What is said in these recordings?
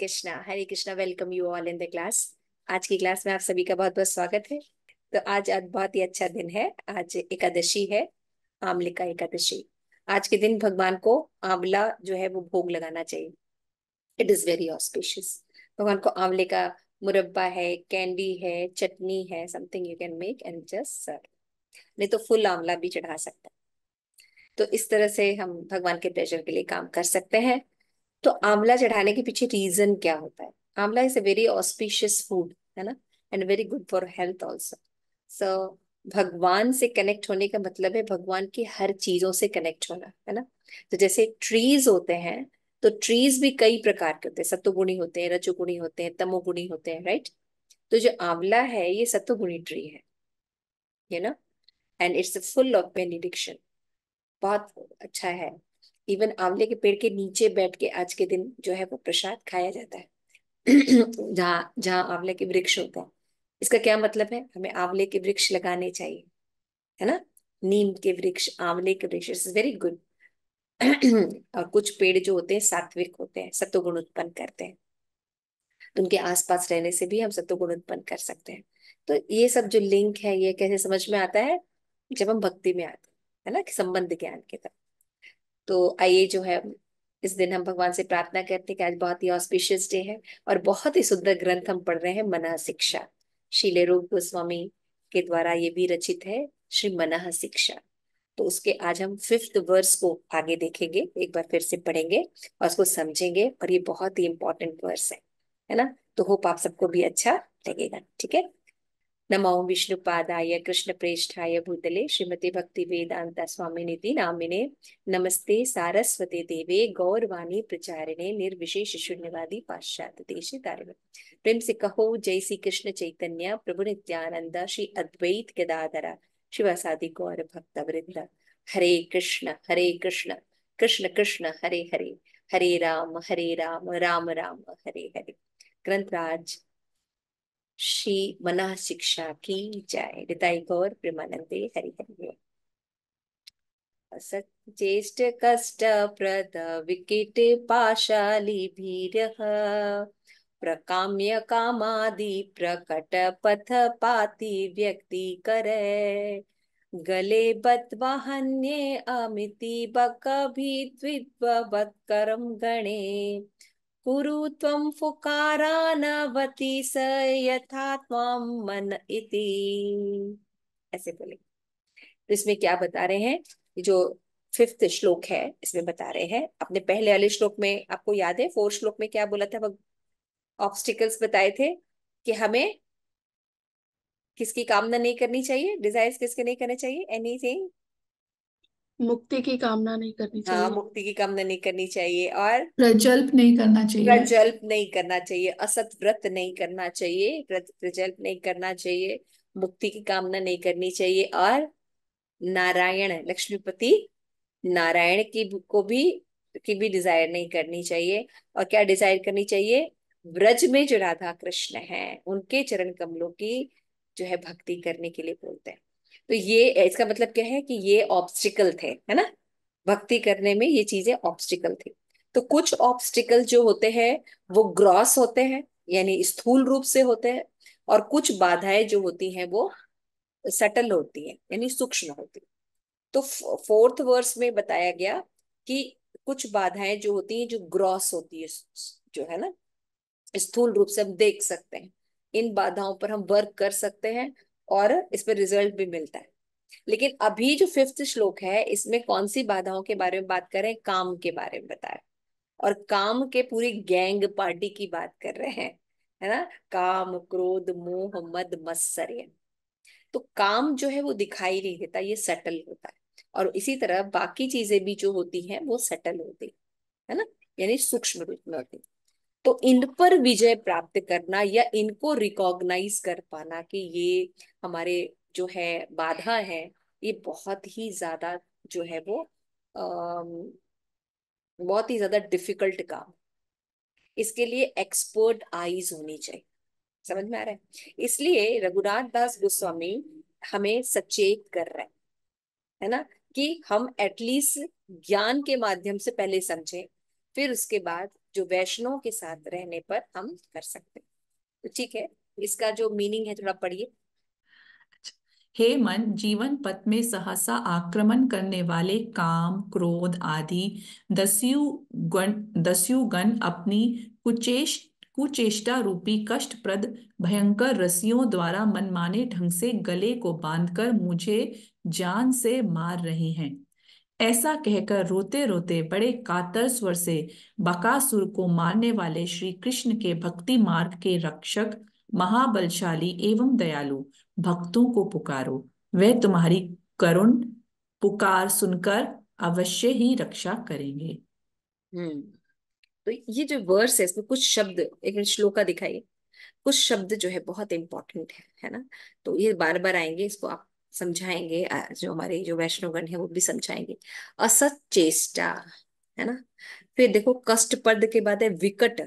Krishna Hare Krishna welcome you all in the class आज की class में आप सभी का बहुत बहुत स्वागत है तो आज आज बहुत ही अच्छा दिन है आज एकादशी है का एकादशी आज के दिन भगवान को आंवला जो है वो भोग लगाना चाहिए इट इज वेरी ऑस्पिशियस भगवान को आंवले का मुरब्बा है कैंडी है चटनी है something you can make and just sir नहीं तो फुल आंवला भी चढ़ा सकता है तो इस तरह से हम भगवान के प्रेजर के लिए काम कर सकते हैं तो आंवला चढ़ाने के पीछे रीजन क्या होता है amla is a very auspicious food है ना and very good for health also so भगवान से कनेक्ट होने का मतलब है भगवान की हर चीजों से कनेक्ट होना है ना तो जैसे ट्रीज होते हैं तो ट्रीज भी कई प्रकार के होते हैं सत्वगुणी होते हैं रजोगुणी होते हैं तमोगुणी होते हैं राइट तो जो आंवला है ये सत्वगुणी ट्री है you know and it's full of benediction बहुत अच्छा है इवन आंवले के पेड़ के नीचे बैठ के आज के दिन जो है वो प्रसाद खाया जाता है जहाँ जहाँ आंवले के वृक्ष होते हैं इसका क्या मतलब है हमें आंवले के वृक्ष लगाने चाहिए है ना नीम के वृक्ष आंवले के वृक्ष इज वेरी गुड और कुछ पेड़ जो होते हैं सात्विक होते हैं सत्वगुण उत्पन्न करते हैं तो उनके आसपास रहने से भी हम सत्वगुण उत्पन्न कर सकते हैं तो ये सब जो लिंक है ये कैसे समझ में आता है जब हम भक्ति में आते हैं है ना संबंध ज्ञान के तरफ तो आइए जो है इस दिन हम भगवान से प्रार्थना करते हैं कि आज बहुत ही ऑस्पिशियस डे है और बहुत ही सुंदर ग्रंथ हम पढ़ रहे हैं मना शिक्षा शीले रूप गोस्वामी के द्वारा ये भी रचित है श्री मना शिक्षा तो उसके आज हम फिफ्थ वर्स को आगे देखेंगे एक बार फिर से पढ़ेंगे और उसको समझेंगे और ये बहुत ही इंपॉर्टेंट वर्स है है ना तो होप आप सबको भी अच्छा लगेगा ठीक है नमो विष्णुपादाय कृष्णप्रेष्ठाय भूतले श्रीमती भक्ति वेदांत स्वामिनिधि नामिने नमस्ते सारस्वती देवे गौरवाणी प्रचारिणे निर्विशेष शून्यवादी पाश्चात देशे तारण प्रेम से कहो जय श्री कृष्ण चैतन्य प्रभु नित्यानंद श्री अद्वैत गदाधर शिवासादि गौर भक्त वृंद हरे कृष्ण हरे कृष्ण कृष्ण कृष्ण हरे हरे हरे राम हरे राम राम राम हरे हरे ग्रंथराज श्री मना शिक्षा की जय हृदय गौर प्रेमानंदे हरिहरि ज्येष्ठ कष्ट प्रद विकिट पाशाली भीर प्रकाम्य कामादि प्रकट पथ पाती व्यक्ति करे गले बद्वाहन्ये अमिति बक भी द्विद्ववत्करं गणे स यथा त्वं मन इति ऐसे बोले तो इसमें क्या बता रहे हैं जो फिफ्थ श्लोक है इसमें बता रहे हैं अपने पहले वाले श्लोक में आपको याद है फोर्थ श्लोक में क्या बोला था ऑब्स्टिकल्स बताए थे कि हमें किसकी कामना नहीं करनी चाहिए डिजायर्स किसके नहीं करने चाहिए एनीथिंग मुक्ति की कामना नहीं करनी हाँ मुक्ति की कामना नहीं करनी चाहिए और प्रजल्प नहीं करना चाहिए प्रजल्प नहीं करना चाहिए असत व्रत नहीं करना चाहिए व्रत प्रजल्प नहीं करना चाहिए मुक्ति की कामना नहीं करनी चाहिए और नारायण लक्ष्मीपति नारायण की को भी की भी डिजायर नहीं करनी चाहिए और क्या डिजायर करनी चाहिए ब्रज में जो राधा कृष्ण है उनके चरण कमलों की जो है भक्ति करने के लिए बोलते हैं तो ये इसका मतलब क्या है कि ये ऑब्स्टिकल थे है ना भक्ति करने में ये चीजें ऑब्स्टिकल थी तो कुछ ऑब्स्टिकल जो होते हैं वो ग्रॉस होते हैं यानी स्थूल रूप से होते हैं और कुछ बाधाएं जो होती हैं वो सटल होती हैं यानी सूक्ष्म होती है तो फोर्थ वर्स में बताया गया कि कुछ बाधाएं जो होती हैं जो ग्रॉस होती है जो है ना स्थूल रूप से हम देख सकते हैं इन बाधाओं पर हम वर्क कर सकते हैं और इस पर रिजल्ट भी मिलता है लेकिन अभी जो फिफ्थ श्लोक है इसमें कौन सी बाधाओं के बारे में बात करें काम के बारे में बताए और काम के पूरी गैंग पार्टी की बात कर रहे हैं है ना काम क्रोध मोह मद मत्सर्य तो काम जो है वो दिखाई नहीं देता ये सेटल होता है और इसी तरह बाकी चीजें भी जो होती हैं वो सेटल होती है ना यानी सूक्ष्म रूप में होती है तो इन पर विजय प्राप्त करना या इनको रिकॉग्नाइज कर पाना कि ये हमारे जो है बाधा है ये बहुत ही ज्यादा जो है वो आ, बहुत ही ज्यादा डिफिकल्ट काम इसके लिए एक्सपर्ट आईज होनी चाहिए समझ में आ रहा है इसलिए रघुनाथ दास गोस्वामी हमें सचेत कर रहे हैं है ना कि हम एटलीस्ट ज्ञान के माध्यम से पहले समझें फिर उसके बाद जो वैष्णव के साथ रहने पर हम कर सकते तो ठीक है इसका जो मीनिंग है थोड़ा पढ़िए अच्छा, हे मन जीवन पथ में सहसा आक्रमण करने वाले काम क्रोध आदि दस्यु गण दस्यु गण अपनी कुचेष्ट कुचेष्टा रूपी कष्टप्रद भयंकर रसियों द्वारा मनमाने ढंग से गले को बांधकर मुझे जान से मार रहे हैं ऐसा कहकर रोते रोते बड़े कातर स्वर से बकासुर को मारने वाले श्री कृष्ण के भक्ति मार्ग के रक्षक महाबलशाली एवं दयालु भक्तों को पुकारो वह तुम्हारी करुण पुकार सुनकर अवश्य ही रक्षा करेंगे हम्म, तो ये जो वर्स है इसमें कुछ शब्द एक श्लोका दिखाइए कुछ शब्द जो है बहुत इंपॉर्टेंट है है ना तो ये बार बार आएंगे इसको आप समझाएंगे जो हमारे जो वैष्णवगण है वो भी समझाएंगे असत चेष्टा है ना फिर देखो कष्ट पद के बाद है विकट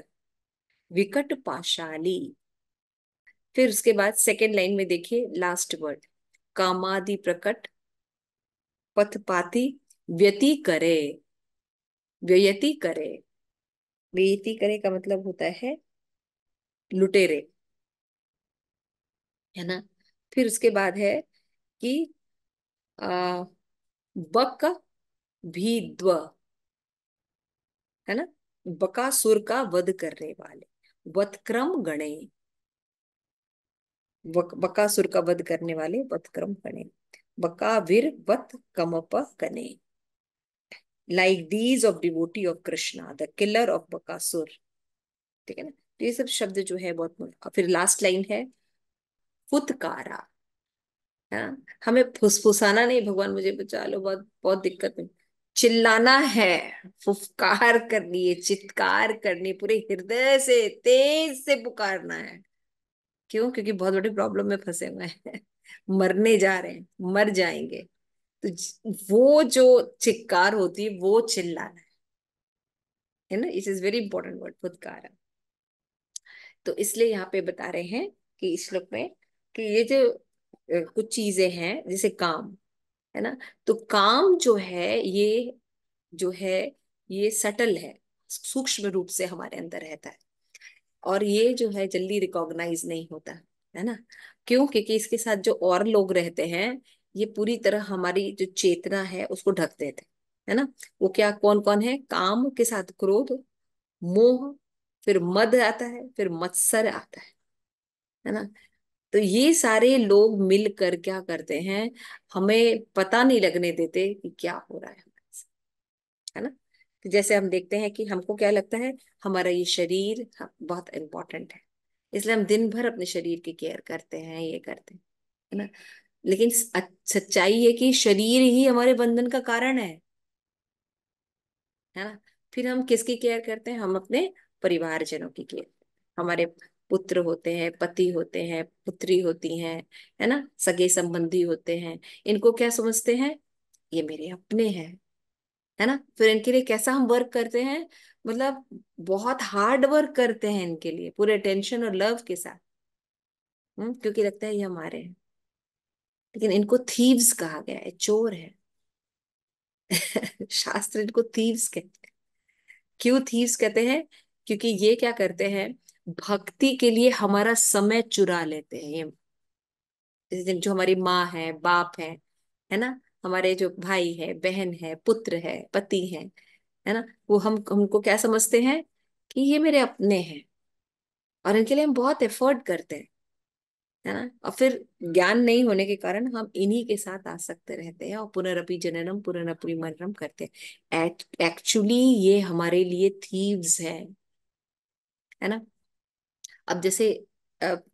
विकट पाशाली फिर उसके बाद सेकेंड लाइन में देखिए लास्ट वर्ड कामादि प्रकट पथपाती व्यति करे व्ययति करे व्ययति करे का मतलब होता है लुटेरे है ना फिर उसके बाद है कि बक भी द्व है ना बकासुर का वध करने वाले वतक्रम गणे बकासुर का वध करने वाले वतक्रम गणे बकावीर वत कमप कने like these of devotee of Krishna the killer of Bakasur ठीक है ना तो ये सब शब्द जो है बहुत फिर लास्ट लाइन है फुतकारा है ना हमें फुसफुसाना नहीं भगवान मुझे बचा लो बहुत बहुत दिक्कत है चिल्लाना है फुफकार करनी है चित्कार करनी पूरे हृदय से तेज से पुकारना है क्यों क्योंकि बहुत बड़ी प्रॉब्लम में फंसे हुए हैं मरने जा रहे हैं मर जाएंगे तो वो जो चिक्कार होती है वो चिल्लाना है ना it is very important word फुदकार तो इसलिए यहाँ पे बता रहे हैं कि इस श्लोक में कि ये जो कुछ चीजें हैं जैसे काम है ना तो काम जो है ये जो है ये सटल है सूक्ष्म रूप से हमारे अंदर रहता है और ये जो है जल्दी रिकॉग्नाइज नहीं होता है ना क्यों क्योंकि इसके साथ जो और लोग रहते हैं ये पूरी तरह हमारी जो चेतना है उसको ढक देते है ना वो क्या कौन कौन है काम के साथ क्रोध मोह फिर मद आता है फिर मत्सर आता है है ना तो ये सारे लोग मिलकर क्या करते हैं हमें पता नहीं लगने देते कि क्या हो रहा है हमारे साथ है ना तो जैसे हम देखते हैं कि हमको क्या लगता है हमारा ये शरीर बहुत इम्पोर्टेंट है इसलिए हम दिन भर अपने शरीर की केयर करते हैं ये करते हैं है ना लेकिन सच्चाई है कि शरीर ही हमारे बंधन का कारण है है ना फिर हम किसकी केयर करते हैं हम अपने परिवारजनों की केयर हमारे पुत्र होते हैं पति होते हैं पुत्री होती हैं है ना सगे संबंधी होते हैं इनको क्या समझते हैं ये मेरे अपने हैं है ना फिर इनके लिए कैसा हम वर्क करते हैं मतलब बहुत हार्ड वर्क करते हैं इनके लिए पूरे टेंशन और लव के साथ हम्म क्योंकि लगता है ये हमारे हैं लेकिन इनको थीव्स कहा गया है चोर है शास्त्र इनको थीव्स कहते हैं क्यों थीव्स कहते हैं क्योंकि ये क्या करते हैं भक्ति के लिए हमारा समय चुरा लेते हैं ये जो हमारी माँ है बाप है है ना हमारे जो भाई है बहन है पुत्र है पति है है ना वो हम हमको क्या समझते हैं कि ये मेरे अपने हैं और इनके लिए हम बहुत एफर्ट करते हैं है ना और फिर ज्ञान नहीं होने के कारण हम इन्हीं के साथ आ सकते रहते हैं और पुनरअपि जननम पुनरअपि मरणम करते हैं एक्चुअली ये हमारे लिए थीव्स है है ना अब जैसे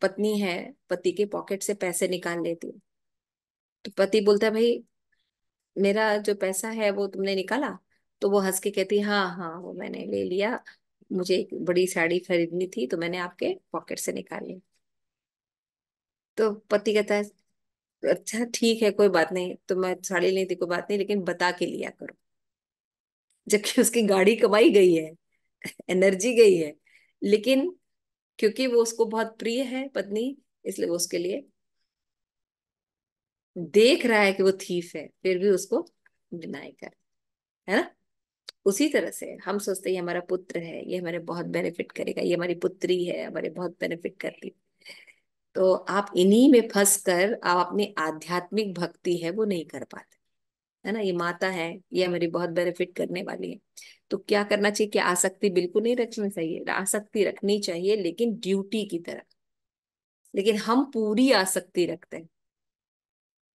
पत्नी है पति के पॉकेट से पैसे निकाल लेती है तो पति बोलता है भाई मेरा जो पैसा है वो तुमने निकाला तो वो हंस के कहती हाँ हाँ वो मैंने ले लिया मुझे एक बड़ी साड़ी खरीदनी थी तो मैंने आपके पॉकेट से निकाल ली तो पति कहता है अच्छा ठीक है कोई बात नहीं तो मैं साड़ी नहीं थी कोई बात नहीं लेकिन बता के लिया करो जबकि उसकी गाड़ी कमाई गई है एनर्जी गई है लेकिन क्योंकि वो उसको बहुत प्रिय है पत्नी इसलिए वो उसके लिए देख रहा है कि वो थीफ है फिर भी उसको डिनाई कर है ना उसी तरह से हम सोचते हैं हमारा पुत्र है ये हमारे बहुत बेनिफिट करेगा ये हमारी पुत्री है हमारे बहुत बेनिफिट करती तो आप इन्हीं में फंस कर आप अपनी आध्यात्मिक भक्ति है वो नहीं कर पाते है ना ये माता है ये मेरी बहुत बेनिफिट करने वाली है तो क्या करना चाहिए कि आसक्ति बिल्कुल नहीं रखनी चाहिए आसक्ति रखनी चाहिए लेकिन ड्यूटी की तरह लेकिन हम पूरी आसक्ति रखते हैं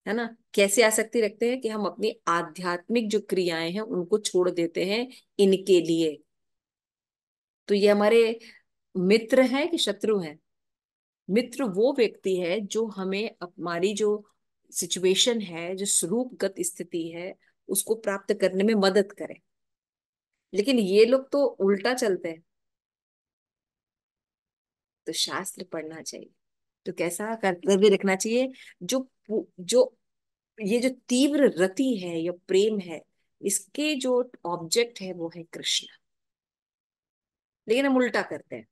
है ना कैसे आसक्ति रखते हैं कि हम अपनी आध्यात्मिक जो क्रियाएं हैं उनको छोड़ देते हैं इनके लिए तो ये हमारे मित्र हैं कि शत्रु हैं मित्र वो व्यक्ति है जो हमें हमारी जो सिचुएशन है जो स्वरूपगत स्थिति है उसको प्राप्त करने में मदद करे लेकिन ये लोग तो उल्टा चलते हैं तो शास्त्र पढ़ना चाहिए तो कैसा कर्तव्य रखना चाहिए जो जो ये जो तीव्र रति है या प्रेम है इसके जो ऑब्जेक्ट है वो है कृष्ण लेकिन हम उल्टा करते हैं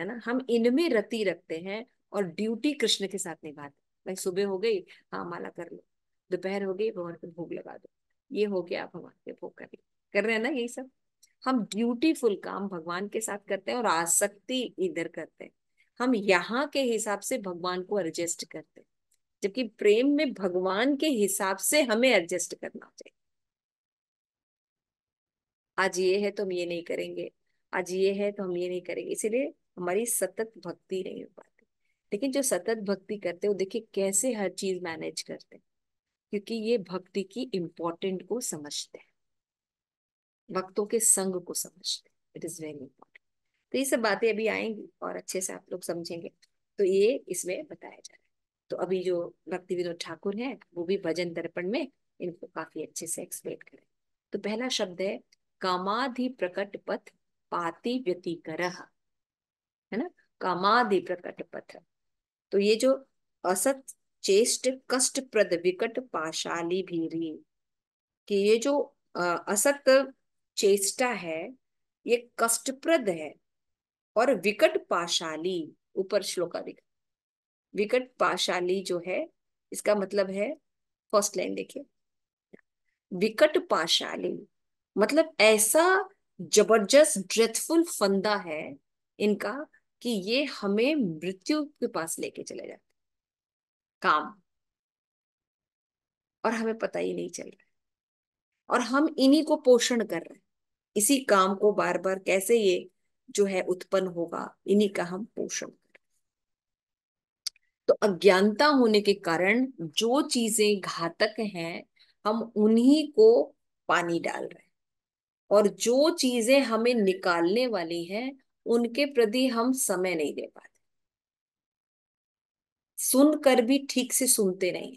है ना हम इनमें रति रखते हैं और ड्यूटी कृष्ण के साथ निभाते भाई सुबह हो गई हाँ माला कर लो दोपहर हो गई भगवान को भोग लगा दो ये हो गया आप भगवान के भोग कर कर रहे हैं ना यही सब हम ड्यूटीफुल काम भगवान के साथ करते हैं और आसक्ति इधर करते हैं हम यहाँ के हिसाब से भगवान को एडजस्ट करते हैं जबकि प्रेम में भगवान के हिसाब से हमें एडजस्ट करना चाहिए आज ये है तो हम ये नहीं करेंगे आज ये है तो हम ये नहीं करेंगे इसीलिए हमारी सतत भक्ति नहीं हो पाती लेकिन जो सतत भक्ति करते हैं वो देखिए कैसे हर चीज मैनेज करते हैं क्योंकि ये भक्ति की इम्पोर्टेंट को समझते हैं भक्तों के संग को समझते हैं इट इज वेरी इंपॉर्टेंट तो ये सब बातें अभी आएंगी और अच्छे से आप लोग समझेंगे तो ये इसमें बताया जा रहा है तो अभी जो भक्ति विनोद ठाकुर हैं वो भी भजन दर्पण में इनको काफी अच्छे से एक्सप्लेन करें तो पहला शब्द है कामाधि प्रकट पथ पाति व्यतिकर है ना कामाधि प्रकट पथ तो ये जो असत चेष्ट कष्ट प्रद विकट पाशाली भीरी कि ये जो असत चेष्टा है ये कष्टप्रद है और विकट पाशाली ऊपर श्लोका दिखा विकट पाशाली जो है इसका मतलब है फर्स्ट लाइन देखिए विकट पाशाली मतलब ऐसा जबरदस्त ड्रेथफुल फंदा है इनका कि ये हमें मृत्यु के पास लेके चले जाते काम और हमें पता ही नहीं चल रहा और हम इन्हीं को पोषण कर रहे हैं इसी काम को बार बार कैसे ये जो है उत्पन्न होगा इन्हीं का हम पोषण कर तो अज्ञानता होने के कारण जो चीजें घातक हैं हम उन्हीं को पानी डाल रहे हैं और जो चीजें हमें निकालने वाली हैं उनके प्रति हम समय नहीं दे पाते सुनकर भी ठीक से सुनते नहीं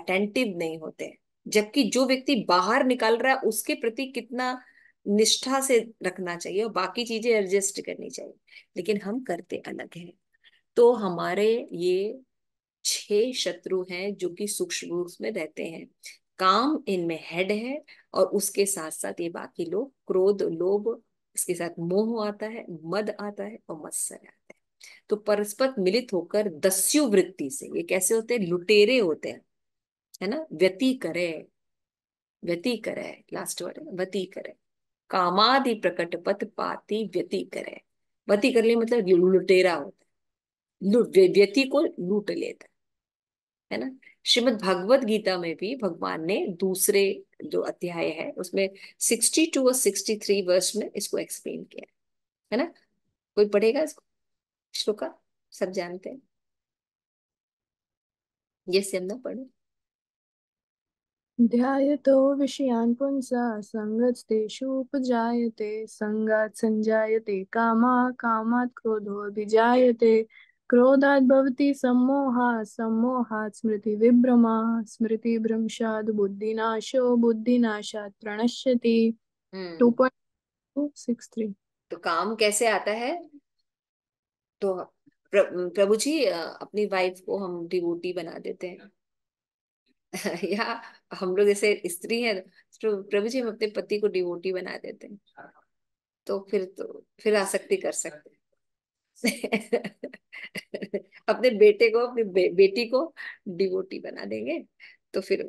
अटेंटिव नहीं होते जबकि जो व्यक्ति बाहर निकाल रहा है उसके प्रति कितना निष्ठा से रखना चाहिए और बाकी चीजें एडजस्ट करनी चाहिए लेकिन हम करते अलग हैं तो हमारे ये छह शत्रु हैं जो कि सूक्ष्म रूप में रहते हैं काम इनमें हेड है और उसके साथ साथ ये बाकी लोग क्रोध लोभ इसके साथ मोह आता है मद आता है और मत्सर आता है तो परस्पर मिलित होकर दस्यु वृत्ति से ये कैसे होते हैं लुटेरे होते हैं है ना व्यति करे व्यति करे लास्ट वर्ड है वती करे कामादि प्रकट पथ पाती व्यति करे व्यति कर ले मतलब लुटेरा होता है व्यति को लूट लेता है ना श्रीमद भगवत गीता में भी भगवान ने दूसरे जो अध्याय है उसमें 62 और 63 थ्री वर्ष में इसको एक्सप्लेन किया है ना कोई पढ़ेगा इसको श्लोका सब जानते हैं ये से ना पढ़ो ध्यायतो विषयान् पुंसा सङ्गस्तेषूपजायते सङ्गात् सञ्जायते कामा क्रोधो क्रोधोऽभिजायते क्रोधाद् सम्मोहा सम्मोहात् विभ्रमा स्मृति स्मृतिभ्रंशाद् बुद्धिनाशो बुद्धिनाशात् प्रणश्यति हम्म। Two point two six three तो काम कैसे आता है तो प्र, प्रभु जी अपनी वाइफ को हम डिवोटी बना देते हैं या हम लोग जैसे स्त्री है तो प्रभु जी हम अपने पति को डिवोटी बना देते हैं तो फिर तो फिर आसक्ति कर सकते हैं अपने बेटे को अपनी बे, बेटी को डिवोटी बना देंगे तो फिर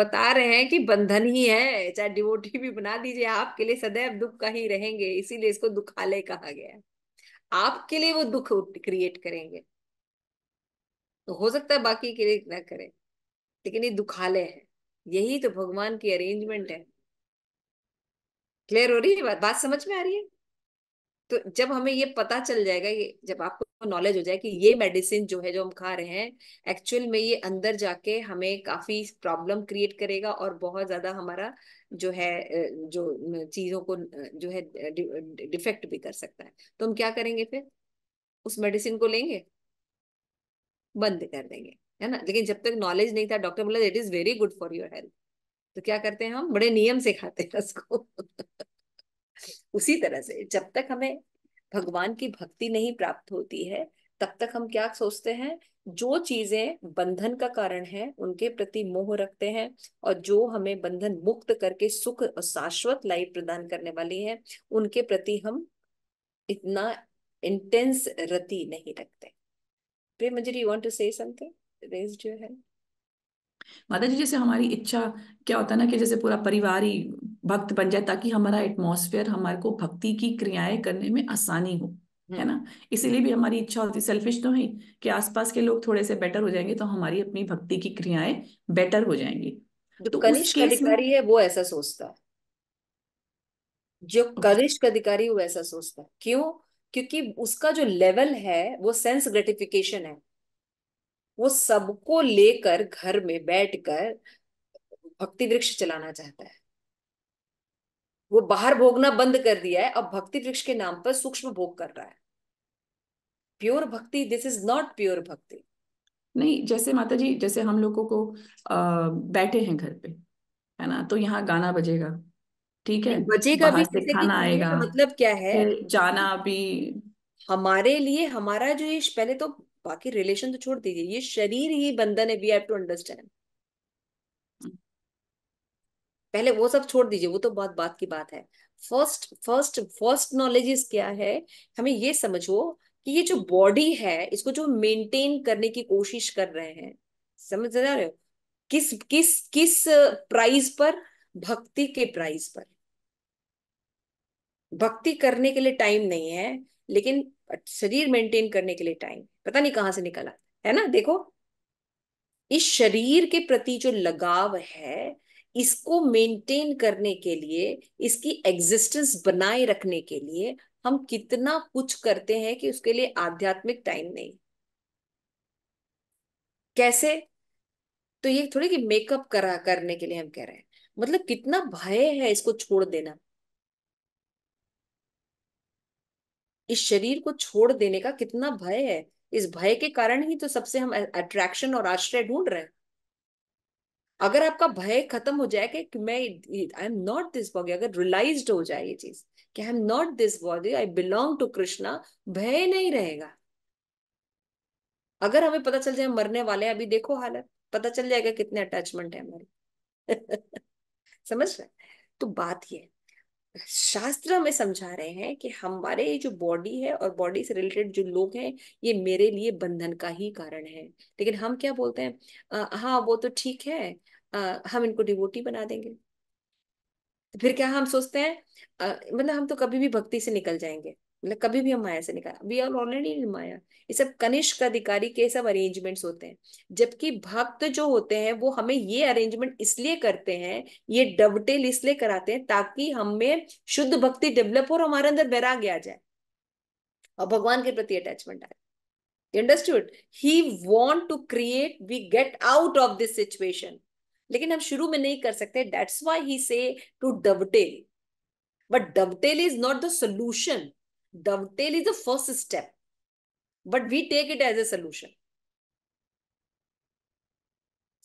बता रहे हैं कि बंधन ही है चाहे डिवोटी भी बना दीजिए आपके लिए सदैव दुख का ही रहेंगे इसीलिए इसको दुखालय कहा गया है आपके लिए वो दुख क्रिएट करेंगे तो हो सकता है बाकी के लिए ना करें लेकिन ये दुखालय है यही तो भगवान की अरेंजमेंट है क्लियर हो रही है बात बात समझ में आ रही है तो जब हमें ये पता चल जाएगा ये जब आपको नॉलेज हो जाए कि ये मेडिसिन जो है जो हम खा रहे हैं एक्चुअल में ये अंदर जाके हमें काफी प्रॉब्लम क्रिएट करेगा और बहुत ज्यादा हमारा जो है जो चीजों को जो है डिफेक्ट भी कर सकता है तो हम क्या करेंगे फिर उस मेडिसिन को लेंगे बंद कर देंगे है ना लेकिन जब तक नॉलेज नहीं था डॉक्टर बोला it is very good for your health तो क्या करते हैं हम बड़े नियम से खाते हैं उसको उसी तरह से जब तक हमें भगवान की भक्ति नहीं प्राप्त होती है तब तक हम क्या सोचते हैं जो चीजें बंधन का कारण है उनके प्रति मोह रखते हैं और जो हमें बंधन मुक्त करके सुख और शाश्वत लाइफ प्रदान करने वाली है उनके प्रति हम इतना इंटेंस रति नहीं रखते प्रेम you want to say something raise your hand माता जी जैसे हमारी इच्छा क्या होता है ना कि जैसे पूरा परिवार ही भक्त बन जाए ताकि हमारा एटमोसफेयर हमारे को भक्ति की क्रियाएं करने में आसानी हो है ना हम्म। इसीलिए भी हमारी इच्छा होती सेल्फिश तो है कि आसपास के लोग थोड़े से बेटर हो जाएंगे तो हमारी अपनी भक्ति की क्रियाएं बेटर हो जाएंगी जो तो कनिष्क अधिकारी है वो ऐसा सोचता है जो कनिष्क अधिकारी वो ऐसा सोचता है क्यों क्योंकि उसका जो लेवल है वो सेंस ग्रेटिफिकेशन है वो सबको लेकर घर में बैठकर भक्ति वृक्ष चलाना चाहता है वो बाहर भोगना बंद कर दिया है अब भक्ति वृक्ष के नाम पर सूक्ष्म भोग कर रहा है प्योर भक्ति दिस इज नॉट प्योर भक्ति नहीं जैसे माता जी जैसे हम लोगों को आ, बैठे हैं घर पे है ना तो यहाँ गाना बजेगा ठीक है बजेगा भी से खाना आएगा मतलब क्या है जाना भी हमारे लिए हमारा जो ये पहले तो बाकी रिलेशन तो छोड़ दीजिए ये शरीर ही बंधन है वी हैव टू अंडरस्टैंड पहले वो सब छोड़ दीजिए वो तो बहुत बात की बात है फर्स्ट फर्स्ट फर्स्ट नॉलेज क्या है हमें ये समझो कि ये जो बॉडी है इसको जो मेंटेन करने की कोशिश कर रहे हैं समझ जा रहे हो किस किस किस प्राइस पर भक्ति के प्राइस पर भक्ति करने के लिए टाइम नहीं है लेकिन शरीर मेंटेन करने के लिए टाइम पता नहीं कहां से निकला है ना देखो इस शरीर के प्रति जो लगाव है इसको मेंटेन करने के लिए इसकी एग्जिस्टेंस बनाए रखने के लिए हम कितना कुछ करते हैं कि उसके लिए आध्यात्मिक टाइम नहीं कैसे तो ये थोड़ी कि मेकअप करा करने के लिए हम कह रहे हैं मतलब कितना भय है इसको छोड़ देना इस शरीर को छोड़ देने का कितना भय है इस भय के कारण ही तो सबसे हम अट्रैक्शन और आश्रय ढूंढ रहे हैं अगर आपका भय खत्म हो जाए कि मैं I am not this body अगर रियलाइज हो जाए ये चीज कि I am not this body I belong to Krishna भय नहीं रहेगा अगर हमें पता चल जाए मरने वाले हैं अभी देखो हालत पता चल जाएगा कितने अटैचमेंट है हमारे समझ रहे तो बात यह है शास्त्र में समझा रहे हैं कि हमारे जो बॉडी है और बॉडी से रिलेटेड जो लोग हैं ये मेरे लिए बंधन का ही कारण है लेकिन हम क्या बोलते हैं आ, हाँ वो तो ठीक है आ, हम इनको डिवोटी बना देंगे फिर क्या हम सोचते हैं मतलब हम तो कभी भी भक्ति से निकल जाएंगे मतलब कभी भी हम माया से निकाल we are already in maya ये सब कनिष्क अधिकारी के सब अरेंजमेंट्स होते हैं जबकि भक्त जो होते हैं वो हमें ये अरेंजमेंट इसलिए करते हैं ये डबटेल इसलिए कराते हैं ताकि हमें शुद्ध भक्ति डेवलप हो और हमारे अंदर वैराग्य आ जाए और भगवान के प्रति अटैचमेंट आए understood he want to create we get out of this situation लेकिन हम शुरू में नहीं कर सकते dates why he say to dovetail but dovetail is not the solution Dovetail is the first step, but we take it as a solution.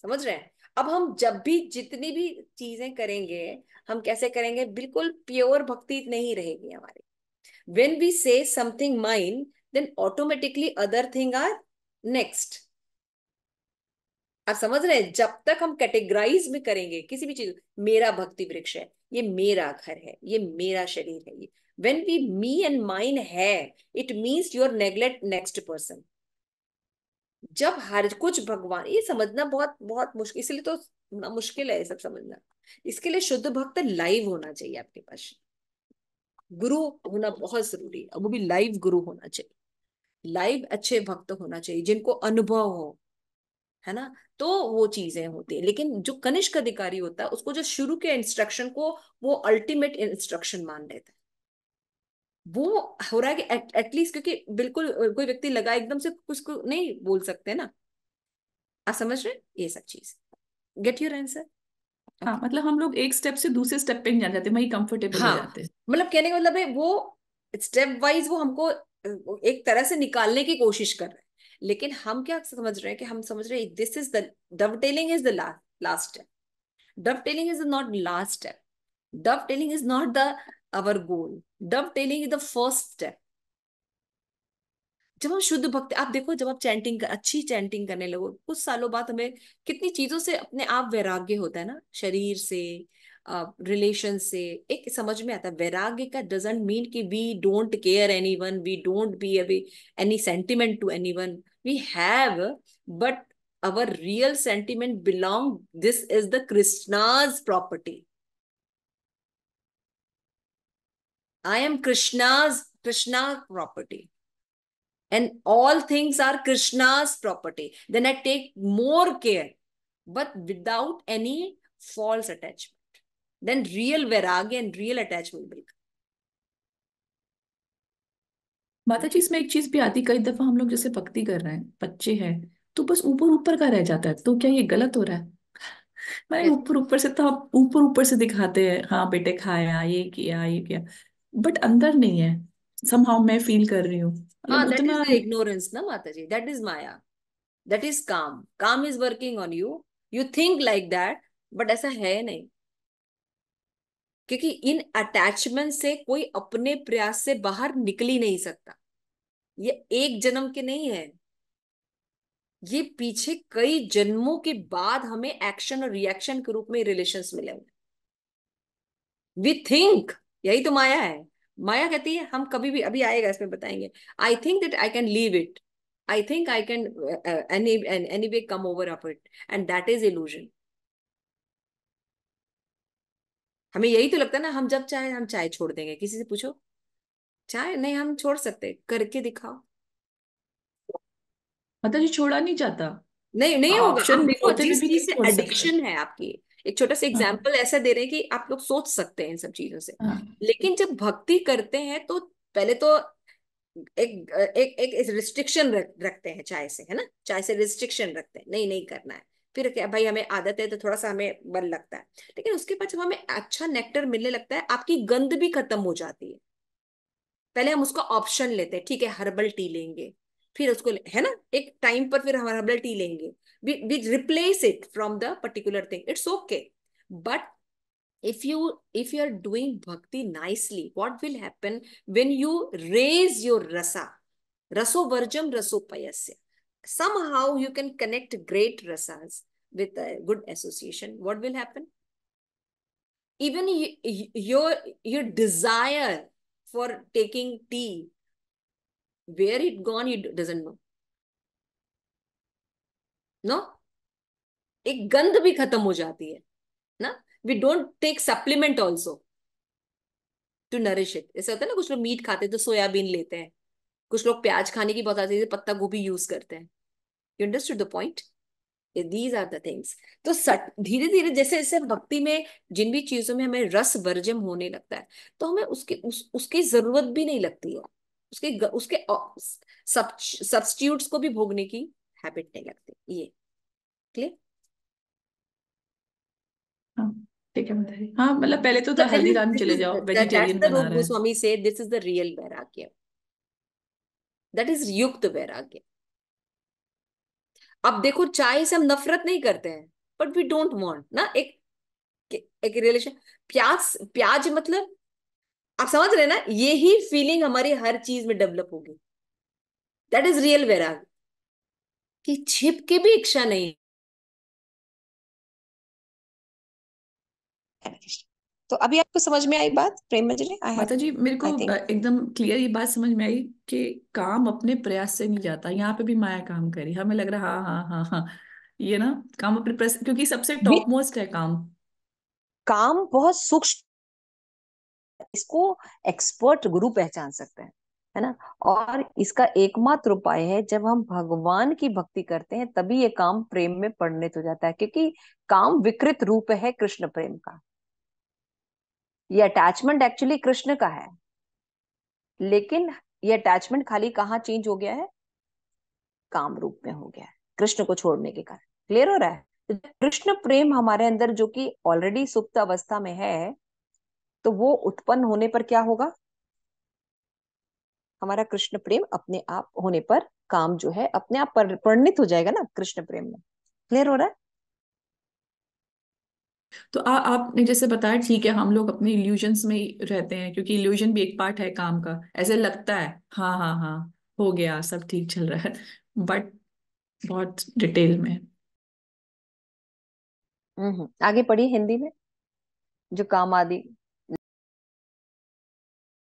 समझ रहे हैं अब हम जब भी जितनी भी चीजें करेंगे हम कैसे करेंगे बिल्कुल प्योर भक्ति नहीं रहेगी हमारी when we say something mine then automatically other thing are next आप समझ रहे हैं जब तक हम कैटेगराइज में करेंगे किसी भी चीज मेरा भक्ति वृक्ष है ये मेरा घर है ये मेरा शरीर है ये when we me and mine है it means your neglect next person जब हर कुछ भगवान ये समझना बहुत बहुत मुश्किल इसलिए तो ना मुश्किल है ये सब समझना इसके लिए शुद्ध भक्त लाइव होना चाहिए आपके पास गुरु होना बहुत जरूरी है वो भी लाइव गुरु होना चाहिए लाइव अच्छे भक्त होना चाहिए जिनको अनुभव हो है ना तो वो चीजें होती है लेकिन जो कनिष्क अधिकारी होता है उसको जो शुरू के इंस्ट्रक्शन को वो अल्टीमेट इंस्ट्रक्शन मान लेता है वो हो रहा है कि एटलीस्ट क्योंकि बिल्कुल कोई व्यक्ति लगा एकदम से कुछ को नहीं बोल सकते ना आप समझ रहे ये सब चीज गेट योर आंसर हाँ मतलब हम लोग एक स्टेप से दूसरे स्टेप पे जाना जाते वही कंफर्टेबल हाँ, जाते मतलब कहने का मतलब है वो स्टेप वाइज वो हमको एक तरह से निकालने की कोशिश कर रहे हैं लेकिन हम क्या समझ रहे हैं कि हम समझ रहे हैं this is the dovetailing is the last step dovetailing is not last step dovetailing is not the our goal dovetailing is the first step जब हम शुद्ध भक्त आप देखो जब आप चैंटिंग अच्छी चैंटिंग करने लगो कुछ सालों बाद हमें कितनी चीजों से अपने आप वैराग्य होता है ना शरीर से रिलेशन uh, से एक समझ में आता है वैराग्य का doesn't mean we don't care anyone we don't be away any sentiment to anyone we have but our real sentiment belong this is the krishna's property i am krishna's krishna property and all things are krishna's property then i take more care but without any false attachment then real vairagya and real attachment will come माता जी इसमें एक चीज भी आती कई दफा हम लोग जैसे भक्ति कर रहे हैं बच्चे हैं तो बस ऊपर ऊपर का रह जाता है तो क्या ये गलत हो रहा है मैंने ऊपर ऊपर से तो आप ऊपर ऊपर से दिखाते हैं हाँ बेटे खाया ये किया ये किया बट अंदर नहीं है समहाउ मैं फील कर रही हूँ इग्नोरेंस मतलब हाँ, ना माता जी that is maya that is kama kama is working on you you think like that but ऐसा है नहीं क्योंकि इन अटैचमेंट से कोई अपने प्रयास से बाहर निकल ही नहीं सकता ये एक जन्म के नहीं है ये पीछे कई जन्मों के बाद हमें एक्शन और रिएक्शन के रूप में रिलेशन मिले हुए वी थिंक यही तो माया है माया कहती है हम कभी भी अभी आएगा इसमें बताएंगे I think that I can leave it I think I can any anyway come over up it and that is illusion हमें यही तो लगता है ना हम जब चाहे हम चाय छोड़ देंगे किसी से पूछो चाय नहीं हम छोड़ सकते करके दिखाओ मतलब जी छोड़ा नहीं जाता नहीं नहीं होगा ऑप्शन देखो जिस तो चीज से एडिक्शन है आपकी एक छोटा सा एग्जाम्पल हाँ। ऐसा दे रहे हैं कि आप लोग सोच सकते हैं इन सब चीजों से हाँ। लेकिन जब भक्ति करते हैं तो पहले तो एक एक, एक रिस्ट्रिक्शन रखते हैं चाय से है ना चाय से रिस्ट्रिक्शन रखते हैं नहीं नहीं करना है फिर क्या भाई हमें आदत है तो थोड़ा सा हमें बल लगता है लेकिन उसके बाद जब हमें अच्छा नेक्टर मिलने लगता है आपकी गंद भी खत्म हो जाती है पहले हम उसका ऑप्शन लेते हैं ठीक है हर्बल टी लेंगे फिर उसको है ना एक टाइम पर फिर हम हर्बल टी लेंगे we replace it from the particular thing it's okay but if you if you are doing bhakti nicely what will happen when you raise your rasa raso varjam payasya somehow you can connect great rasas with a good association, what will happen? Even your, your desire for taking tea, where it gone, you doesn't know. No? ek gandh bhi khatam ho jati hai na we don't take supplement also to nourish it ऐसे hota na kuch कुछ meat khate खाते soya bean lete हैं कुछ लोग प्याज खाने की बहुत आती है पत्ता गोभी यूज करते हैं you understood the point these are things तो सट धीरे धीरे जैसे जैसे भक्ति में जिन भी चीजों में हमें रस वर्जम होने लगता है तो हमें उसकी उस, उसकी जरूरत भी नहीं लगती है उसके उसके सब्सटीट्यूट्स को भी भोगने की हैबिट नहीं लगती ये क्लियर हाँ, ठीक है हाँ मतलब पहले तो, तो हल्दी राम चले जाओ वेजिटेरियन बना रहे स्वामी से this is the real vairagya that is yukta vairagya अब देखो चाय से हम नफरत नहीं करते हैं बट वी डोंट वॉन्ट ना एक एक रिलेशन प्याज प्याज मतलब आप समझ रहे ना ये ही फीलिंग हमारी हर चीज में डेवलप होगी दैट इज रियल वैराग कि छिप के भी इच्छा नहीं है तो अभी आपको समझ में आई बात प्रेम मंजरी माता जी मेरे को एकदम क्लियर ये बात समझ में आई कि काम अपने प्रयास से नहीं जाता यहाँ पे भी माया काम करी हमें लग रहा हाँ हाँ हाँ हाँ ये ना काम अपने प्रयास क्योंकि सबसे टॉप मोस्ट है काम काम बहुत सूक्ष्म इसको एक्सपर्ट गुरु पहचान सकते हैं है ना और इसका एकमात्र उपाय है जब हम भगवान की भक्ति करते हैं तभी ये काम प्रेम में परिणित हो जाता है क्योंकि काम विकृत रूप है कृष्ण प्रेम का ये अटैचमेंट एक्चुअली कृष्ण का है लेकिन ये अटैचमेंट खाली कहाँ चेंज हो गया है काम रूप में हो गया है कृष्ण को छोड़ने के कारण क्लियर हो रहा है तो कृष्ण प्रेम हमारे अंदर जो कि ऑलरेडी सुप्त अवस्था में है तो वो उत्पन्न होने पर क्या होगा हमारा कृष्ण प्रेम अपने आप होने पर काम जो है अपने आप परिणित हो जाएगा ना कृष्ण प्रेम में क्लियर हो रहा है तो आ, आपने जैसे बताया ठीक है हम लोग अपने इल्यूजन्स में रहते हैं क्योंकि इल्यूजन भी एक पार्ट है काम का ऐसे लगता है हाँ हाँ हाँ हो गया सब ठीक चल रहा है बट बहुत डिटेल में हम्म, आगे पढ़ी हिंदी में जो काम आदि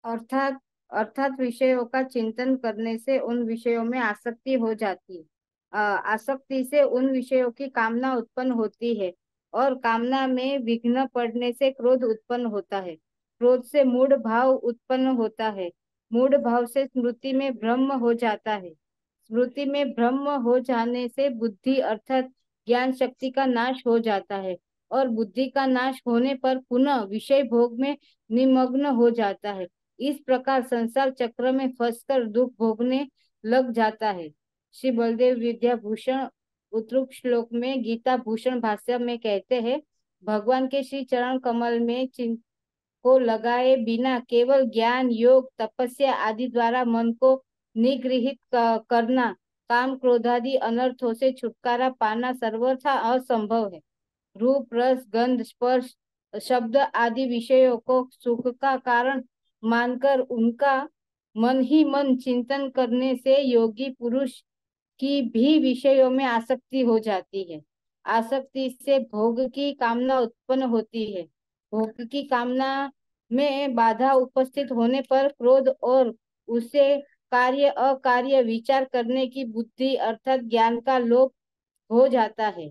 अर्थात अर्थात विषयों का चिंतन करने से उन विषयों में आसक्ति हो जाती है आसक्ति से उन विषयों की कामना उत्पन्न होती है और कामना में विघ्न पड़ने से क्रोध उत्पन्न होता है क्रोध से मूड भाव उत्पन्न होता है मूड भाव से स्मृति में ब्रह्म हो जाता है स्मृति में ब्रह्म हो जाने से बुद्धि अर्थात ज्ञान शक्ति का नाश हो जाता है और बुद्धि का नाश होने पर पुनः विषय भोग में निमग्न हो जाता है इस प्रकार संसार चक्र में फंसकर दुख भोगने लग जाता है श्री बलदेव विद्याभूषण उत्तरूप श्लोक में गीता भूषण भाष्य में कहते हैं भगवान के श्री चरण कमल में चिंत को लगाए बिना केवल ज्ञान योग तपस्या आदि द्वारा मन को निगृहित करना काम क्रोधादि अनर्थों से छुटकारा पाना सर्वथा असंभव है रूप रस गंध स्पर्श शब्द आदि विषयों को सुख का कारण मानकर उनका मन ही मन चिंतन करने से योगी पुरुष की भी विषयों में आसक्ति हो जाती है आसक्ति से भोग की कामना उत्पन्न होती है भोग की कामना में बाधा उपस्थित होने पर क्रोध और उसे कार्य अकार्य विचार करने की बुद्धि अर्थात ज्ञान का लोप हो जाता है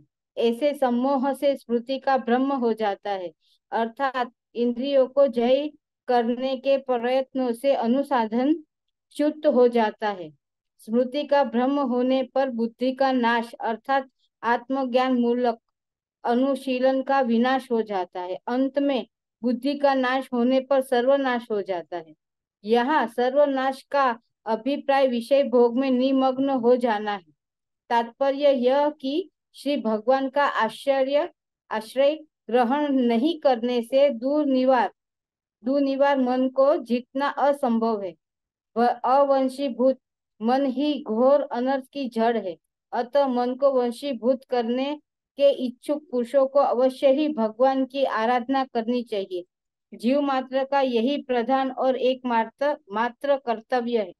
ऐसे सम्मोह से स्मृति का ब्रह्म हो जाता है अर्थात इंद्रियों को जय करने के प्रयत्नों से अनुसाधन चुप्त हो जाता है स्मृति का भ्रम होने पर बुद्धि का नाश अर्थात आत्मज्ञान मूलक अनुशीलन का विनाश हो जाता है अंत में बुद्धि का नाश होने पर सर्वनाश हो जाता है यहाँ सर्वनाश का अभिप्राय विषय भोग में निमग्न हो जाना है तात्पर्य यह कि श्री भगवान का आश्चर्य आश्रय ग्रहण नहीं करने से दूर निवार दूर निवार मन को जीतना असंभव है वह भूत मन ही घोर अनर्थ की जड़ है अतः मन को वंशीभूत करने के इच्छुक पुरुषों को अवश्य ही भगवान की आराधना करनी चाहिए जीव मात्र का यही प्रधान और एक मात्र मात्र कर्तव्य है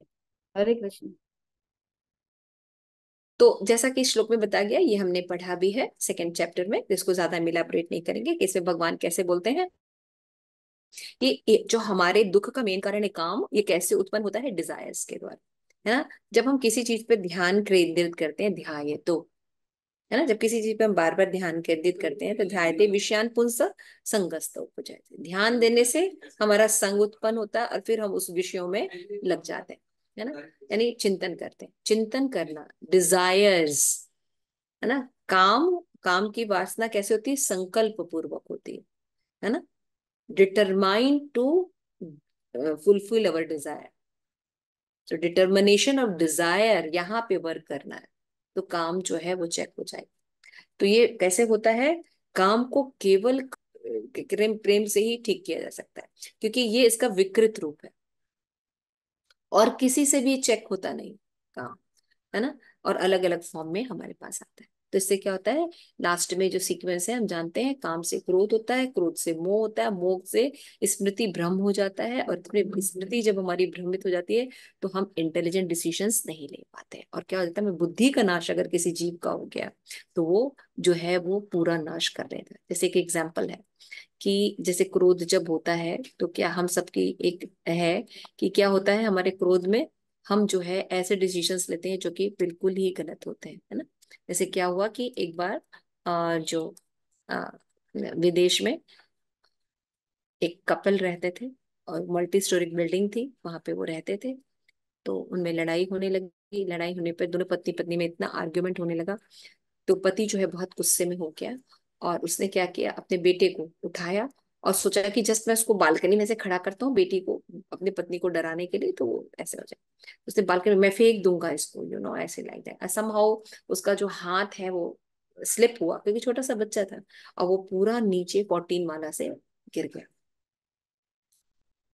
हरे कृष्ण तो जैसा कि श्लोक में बताया गया ये हमने पढ़ा भी है सेकंड चैप्टर में जिसको ज्यादा हम नहीं करेंगे कि इसमें भगवान कैसे बोलते हैं ये जो हमारे दुख का मेन कारण है काम ये कैसे उत्पन्न होता है डिजायर्स के द्वारा है ना जब हम किसी चीज पर ध्यान केंद्रित करते हैं ध्याय तो है ना जब किसी चीज पे हम बार बार ध्यान केंद्रित करते हैं तो ध्यायते विषयान पुंस संगस्त हो जाते ध्यान देने से हमारा संग उत्पन्न होता है और फिर हम उस विषयों में लग जाते हैं है ना यानी चिंतन करते हैं चिंतन करना डिजायर्स है ना काम काम की वासना कैसे होती है संकल्प पूर्वक होती है है ना determine to fulfil our desire तो डिटर्मिनेशन और डिजायर यहाँ पे वर्क करना है तो काम जो है वो चेक हो जाएगा तो ये कैसे होता है काम को केवल प्रेम प्रेम से ही ठीक किया जा सकता है क्योंकि ये इसका विकृत रूप है और किसी से भी चेक होता नहीं काम है ना और अलग अलग फॉर्म में हमारे पास आता है तो इससे क्या होता है लास्ट में जो सीक्वेंस है हम जानते हैं काम से क्रोध होता है क्रोध से मोह होता है मोह से स्मृति भ्रम हो जाता है और हम्म, हम्म, स्मृति हम्म। जब हमारी भ्रमित हो जाती है तो हम इंटेलिजेंट डिसीजन नहीं ले पाते और क्या हो जाता है बुद्धि का नाश अगर किसी जीव का हो गया तो वो जो है वो पूरा नाश कर लेता थे जैसे एक एग्जाम्पल है कि जैसे क्रोध जब होता है तो क्या हम सबकी एक है कि क्या होता है हमारे क्रोध में हम जो है ऐसे डिसीजंस लेते हैं जो कि बिल्कुल ही गलत होते हैं है ना जैसे क्या हुआ कि एक बार जो विदेश में एक कपल रहते थे और मल्टी स्टोरी बिल्डिंग थी वहां पे वो रहते थे तो उनमें लड़ाई होने लगी लड़ाई होने पर दोनों पति पत्नी में इतना आर्ग्यूमेंट होने लगा तो पति जो है बहुत गुस्से में हो गया और उसने क्या किया अपने बेटे को उठाया और सोचा कि जस्ट मैं उसको बालकनी में से खड़ा करता हूँ बेटी को अपनी पत्नी को डराने के लिए तो वो ऐसे हो जाए उसने बालकनी में मैं फेंक दूंगा इसको यू नो ऐसे लाइक दैट सम हाउ उसका जो हाथ है वो स्लिप हुआ क्योंकि छोटा सा बच्चा था और वो पूरा नीचे फोर्टीन माला से गिर गया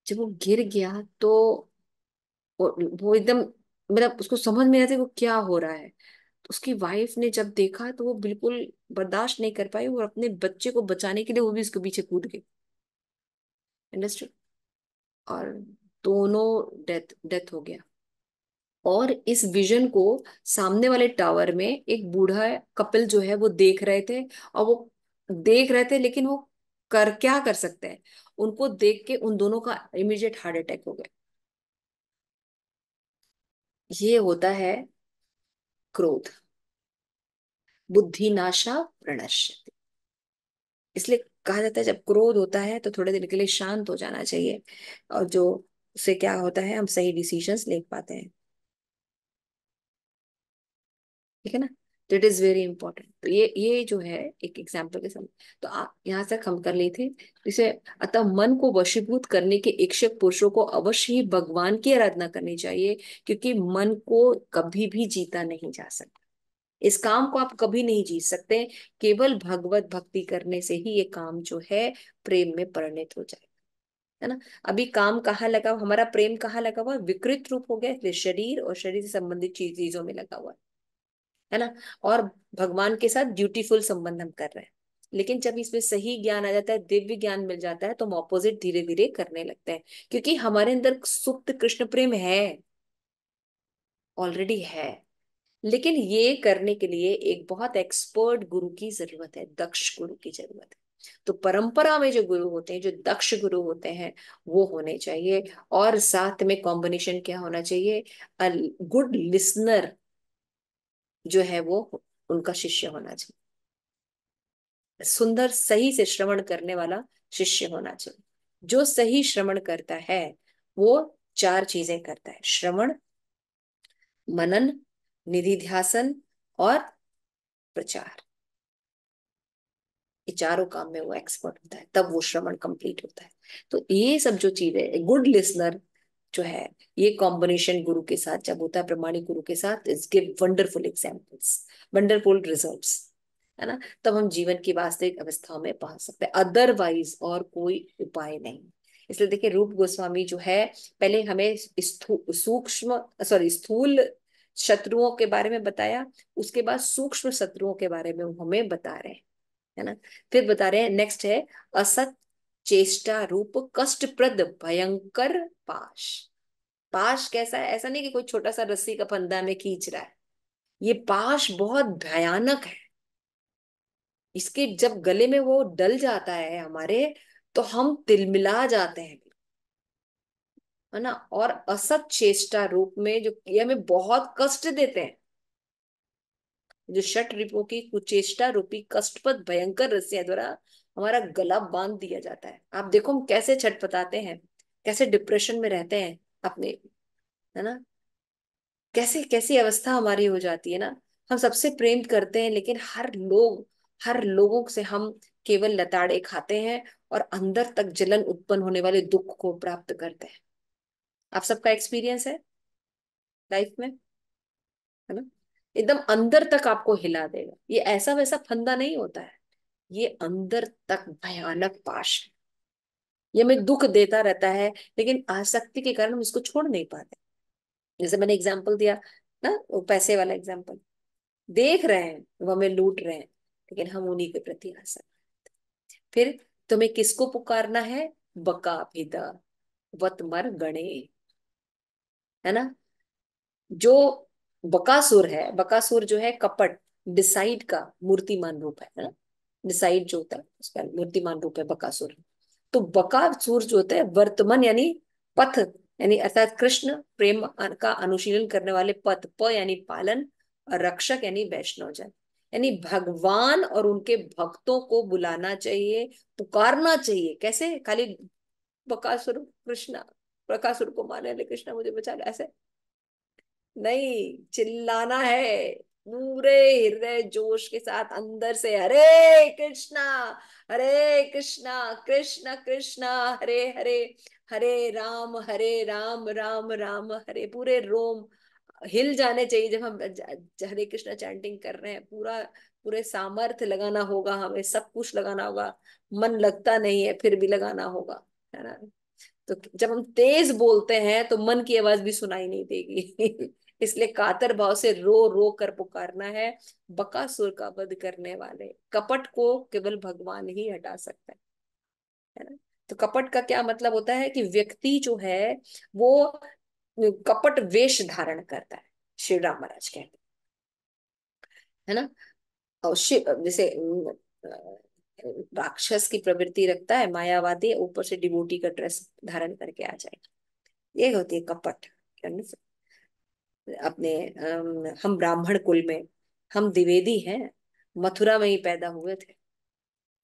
जब वो गिर गया तो वो एकदम मतलब उसको समझ में था वो क्या हो रहा है उसकी वाइफ ने जब देखा तो वो बिल्कुल बर्दाश्त नहीं कर पाई और अपने बच्चे को बचाने के लिए वो भी उसके पीछे कूद गई और दोनों डेथ डेथ हो गया और इस विजन को सामने वाले टावर में एक बूढ़ा कपिल जो है वो देख रहे थे और वो देख रहे थे लेकिन वो कर क्या कर सकते हैं उनको देख के उन दोनों का इमीडिएट हार्ट अटैक हो गया ये होता है क्रोध बुद्धिनाशा प्रणश इसलिए कहा जाता है जब क्रोध होता है तो थोड़े देर के लिए शांत हो जाना चाहिए और जो उससे क्या होता है हम सही डिसीजंस ले पाते हैं ठीक है ना इट इज वेरी इंपॉर्टेंट ये ये जो है एक एग्जाम्पल के समय तो यहाँ तक हम कर लिए थे इसे अतः मन को वशीभूत करने के इच्छक पुरुषों को अवश्य ही भगवान की आराधना करनी चाहिए क्योंकि मन को कभी भी जीता नहीं जा सकता इस काम को आप कभी नहीं जीत सकते केवल भगवत भक्ति करने से ही ये काम जो है प्रेम में परिणित हो जाएगा है ना अभी काम कहाँ लगा हुआ हमारा प्रेम कहाँ लगा हुआ विकृत रूप हो गया इसलिए शरीर और शरीर से संबंधित चीजों में लगा हुआ है है ना और भगवान के साथ ड्यूटीफुल संबंध हम कर रहे हैं लेकिन जब इसमें सही ज्ञान आ जाता है दिव्य ज्ञान मिल जाता है तो हम ऑपोजिट धीरे धीरे करने लगते हैं क्योंकि हमारे अंदर सुप्त कृष्ण प्रेम है ऑलरेडी है लेकिन ये करने के लिए एक बहुत एक्सपर्ट गुरु की जरूरत है दक्ष गुरु की जरूरत है तो परंपरा में जो गुरु होते हैं जो दक्ष गुरु होते हैं वो होने चाहिए और साथ में कॉम्बिनेशन क्या होना चाहिए गुड लिसनर जो है वो उनका शिष्य होना चाहिए सुंदर सही से श्रवण करने वाला शिष्य होना चाहिए जो सही श्रवण करता है वो चार चीजें करता है श्रवण मनन निधिध्यासन और प्रचार ये चारों काम में वो एक्सपर्ट होता है तब वो श्रवण कंप्लीट होता है तो ये सब जो चीजें गुड लिसनर जो है ये कॉम्बिनेशन गुरु के साथ जब होता है प्रमाणिक गुरु के साथ it's give wonderful examples wonderful result है ना तब हम जीवन की वास्तविक अवस्थाओं में पहुंच सकते हैं अदरवाइज और कोई उपाय नहीं इसलिए देखिए रूप गोस्वामी जो है पहले हमें सूक्ष्म सॉरी स्थूल शत्रुओं के बारे में बताया उसके बाद सूक्ष्म शत्रुओं के बारे में हमें बता रहे हैं है ना फिर बता रहे हैं नेक्स्ट है असत चेष्टा रूप कष्टप्रद भयंकर पाश पाश कैसा है ऐसा नहीं कि कोई छोटा सा रस्सी का फंदा में खींच रहा है ये पाश बहुत भयानक है इसके जब गले में वो डल जाता है हमारे तो हम तिलमिला जाते हैं है ना और असत चेष्टा रूप में जो ये हमें बहुत कष्ट देते हैं जो शट रिपो की कुचेष्टा रूपी कष्टपद भयंकर रस्सिया द्वारा हमारा गला बांध दिया जाता है आप देखो हम कैसे छटपटाते हैं कैसे डिप्रेशन में रहते हैं अपने है ना कैसे कैसी अवस्था हमारी हो जाती है ना हम सबसे प्रेम करते हैं लेकिन हर लोग हर लोगों से हम केवल लताड़े खाते हैं और अंदर तक जलन उत्पन्न होने वाले दुख को प्राप्त करते हैं आप सबका एक्सपीरियंस है लाइफ में है ना एकदम अंदर तक आपको हिला देगा ये ऐसा वैसा फंदा नहीं होता है ये अंदर तक भयानक पाश है ये हमें दुख देता रहता है लेकिन आसक्ति के कारण हम इसको छोड़ नहीं पाते जैसे मैंने एग्जाम्पल दिया ना वो पैसे वाला एग्जाम्पल देख रहे हैं वो हमें लूट रहे हैं लेकिन हम उन्हीं के प्रति आसक्त फिर तुम्हें किसको पुकारना है बका भिदा वत मर गणे है ना जो बकासुर है बकासुर जो है कपट डिसाइड का मूर्तिमान रूप है ना डिसाइड जो होता है उसका मूर्तिमान रूप है बकासुर तो बकासुर जो होता है वर्तमान यानी पथ यानी अर्थात कृष्ण प्रेम का अनुशीलन करने वाले पथ प यानी पालन और रक्षक यानी वैष्णव जन यानी भगवान और उनके भक्तों को बुलाना चाहिए पुकारना चाहिए कैसे खाली बकासुर कृष्णा प्रकाशुर को माने कृष्णा मुझे बचा ऐसे नहीं चिल्लाना है पूरे हृदय जोश के साथ अंदर से हरे कृष्णा हरे कृष्णा कृष्ण कृष्णा हरे हरे हरे राम हरे राम राम राम हरे पूरे रोम हिल जाने चाहिए जब हम हरे कृष्णा चैंटिंग कर रहे हैं पूरा पूरे सामर्थ्य लगाना होगा हमें सब कुछ लगाना होगा मन लगता नहीं है फिर भी लगाना होगा है ना तो जब हम तेज बोलते हैं तो मन की आवाज भी सुनाई नहीं देगी इसलिए कातर भाव से रो रो कर पुकारना है बकासुर का वध करने वाले कपट को केवल भगवान ही हटा सकता है है ना तो कपट का क्या मतलब होता है कि व्यक्ति जो है वो कपट वेश धारण करता है श्री राम महाराज कहते है ना और शिव जैसे राक्षस की प्रवृत्ति रखता है मायावादी ऊपर से डिबोटी का ड्रेस धारण करके आ जाएगा ये होती है कपट अपने हम ब्राह्मण कुल में हम द्विवेदी हैं मथुरा में ही पैदा हुए थे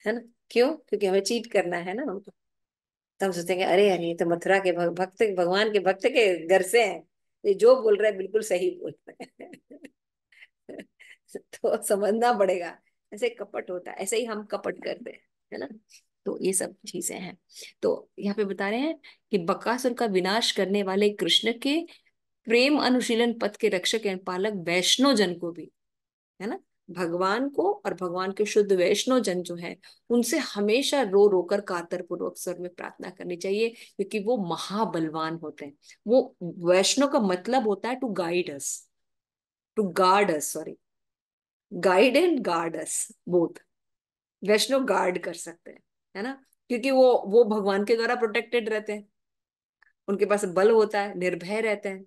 है ना क्यों क्योंकि हमें चीट करना है ना हमको तो हम सोचते हैं अरे अरे ये तो मथुरा के भक्त भगवान के भक्त के घर से हैं ये जो बोल रहे हैं बिल्कुल सही बोल रहे हैं तो समझना पड़ेगा ऐसे कपट होता है ऐसे ही हम कपट करते हैं है ना तो ये सब चीजें हैं तो यहाँ पे बता रहे हैं कि बकासुर का विनाश करने वाले कृष्ण के प्रेम अनुशीलन पथ के रक्षक एंड पालक वैष्णो जन को भी है ना भगवान को और भगवान के शुद्ध वैष्णो जन जो है उनसे हमेशा रो रो कर कातर पूर्वक स्वर में प्रार्थना करनी चाहिए क्योंकि वो महाबलवान होते हैं वो वैष्णो का मतलब होता है to guide us to guard us sorry guide and guard us both वैष्णो गार्ड कर सकते हैं है ना क्योंकि वो वो भगवान के द्वारा प्रोटेक्टेड रहते हैं उनके पास बल होता है निर्भय रहते हैं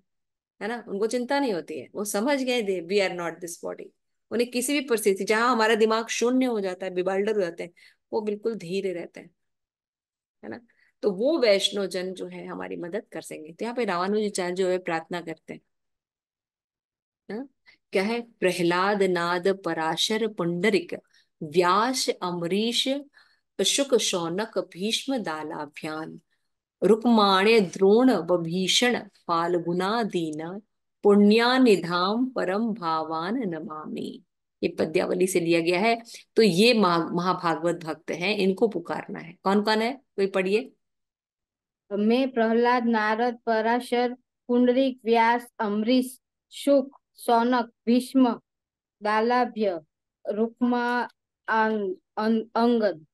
है ना उनको चिंता नहीं होती है वो समझ गए they we are not this body उन्हें किसी भी परिस्थिति जहां हमारा दिमाग शून्य हो जाता है बिबाल्डर हो जाते हैं वो बिल्कुल धीरे रहते हैं है ना तो वो वैष्णव जन जो है हमारी मदद कर सकेंगे तो यहाँ पे रामानुजाचार्य जो है प्रार्थना करते हैं ना? क्या है प्रहलाद नाद पराशर पुंडरिक व्यास अमरीश अशुक शौनक भीष्म दालाभ्यान रुक्माणे द्रोण बभीषण पुण्या निधाम परम भावान नमामि ये पद्यावली से लिया गया है तो ये महाभागवत भक्त हैं इनको पुकारना है कौन कौन है कोई पढ़िए मैं प्रहलाद नारद पराशर पुंडरिक व्यास अमरीश शुक सौनक भीष्म दालाभ्य रुक्मा अं-, अं-, अंगद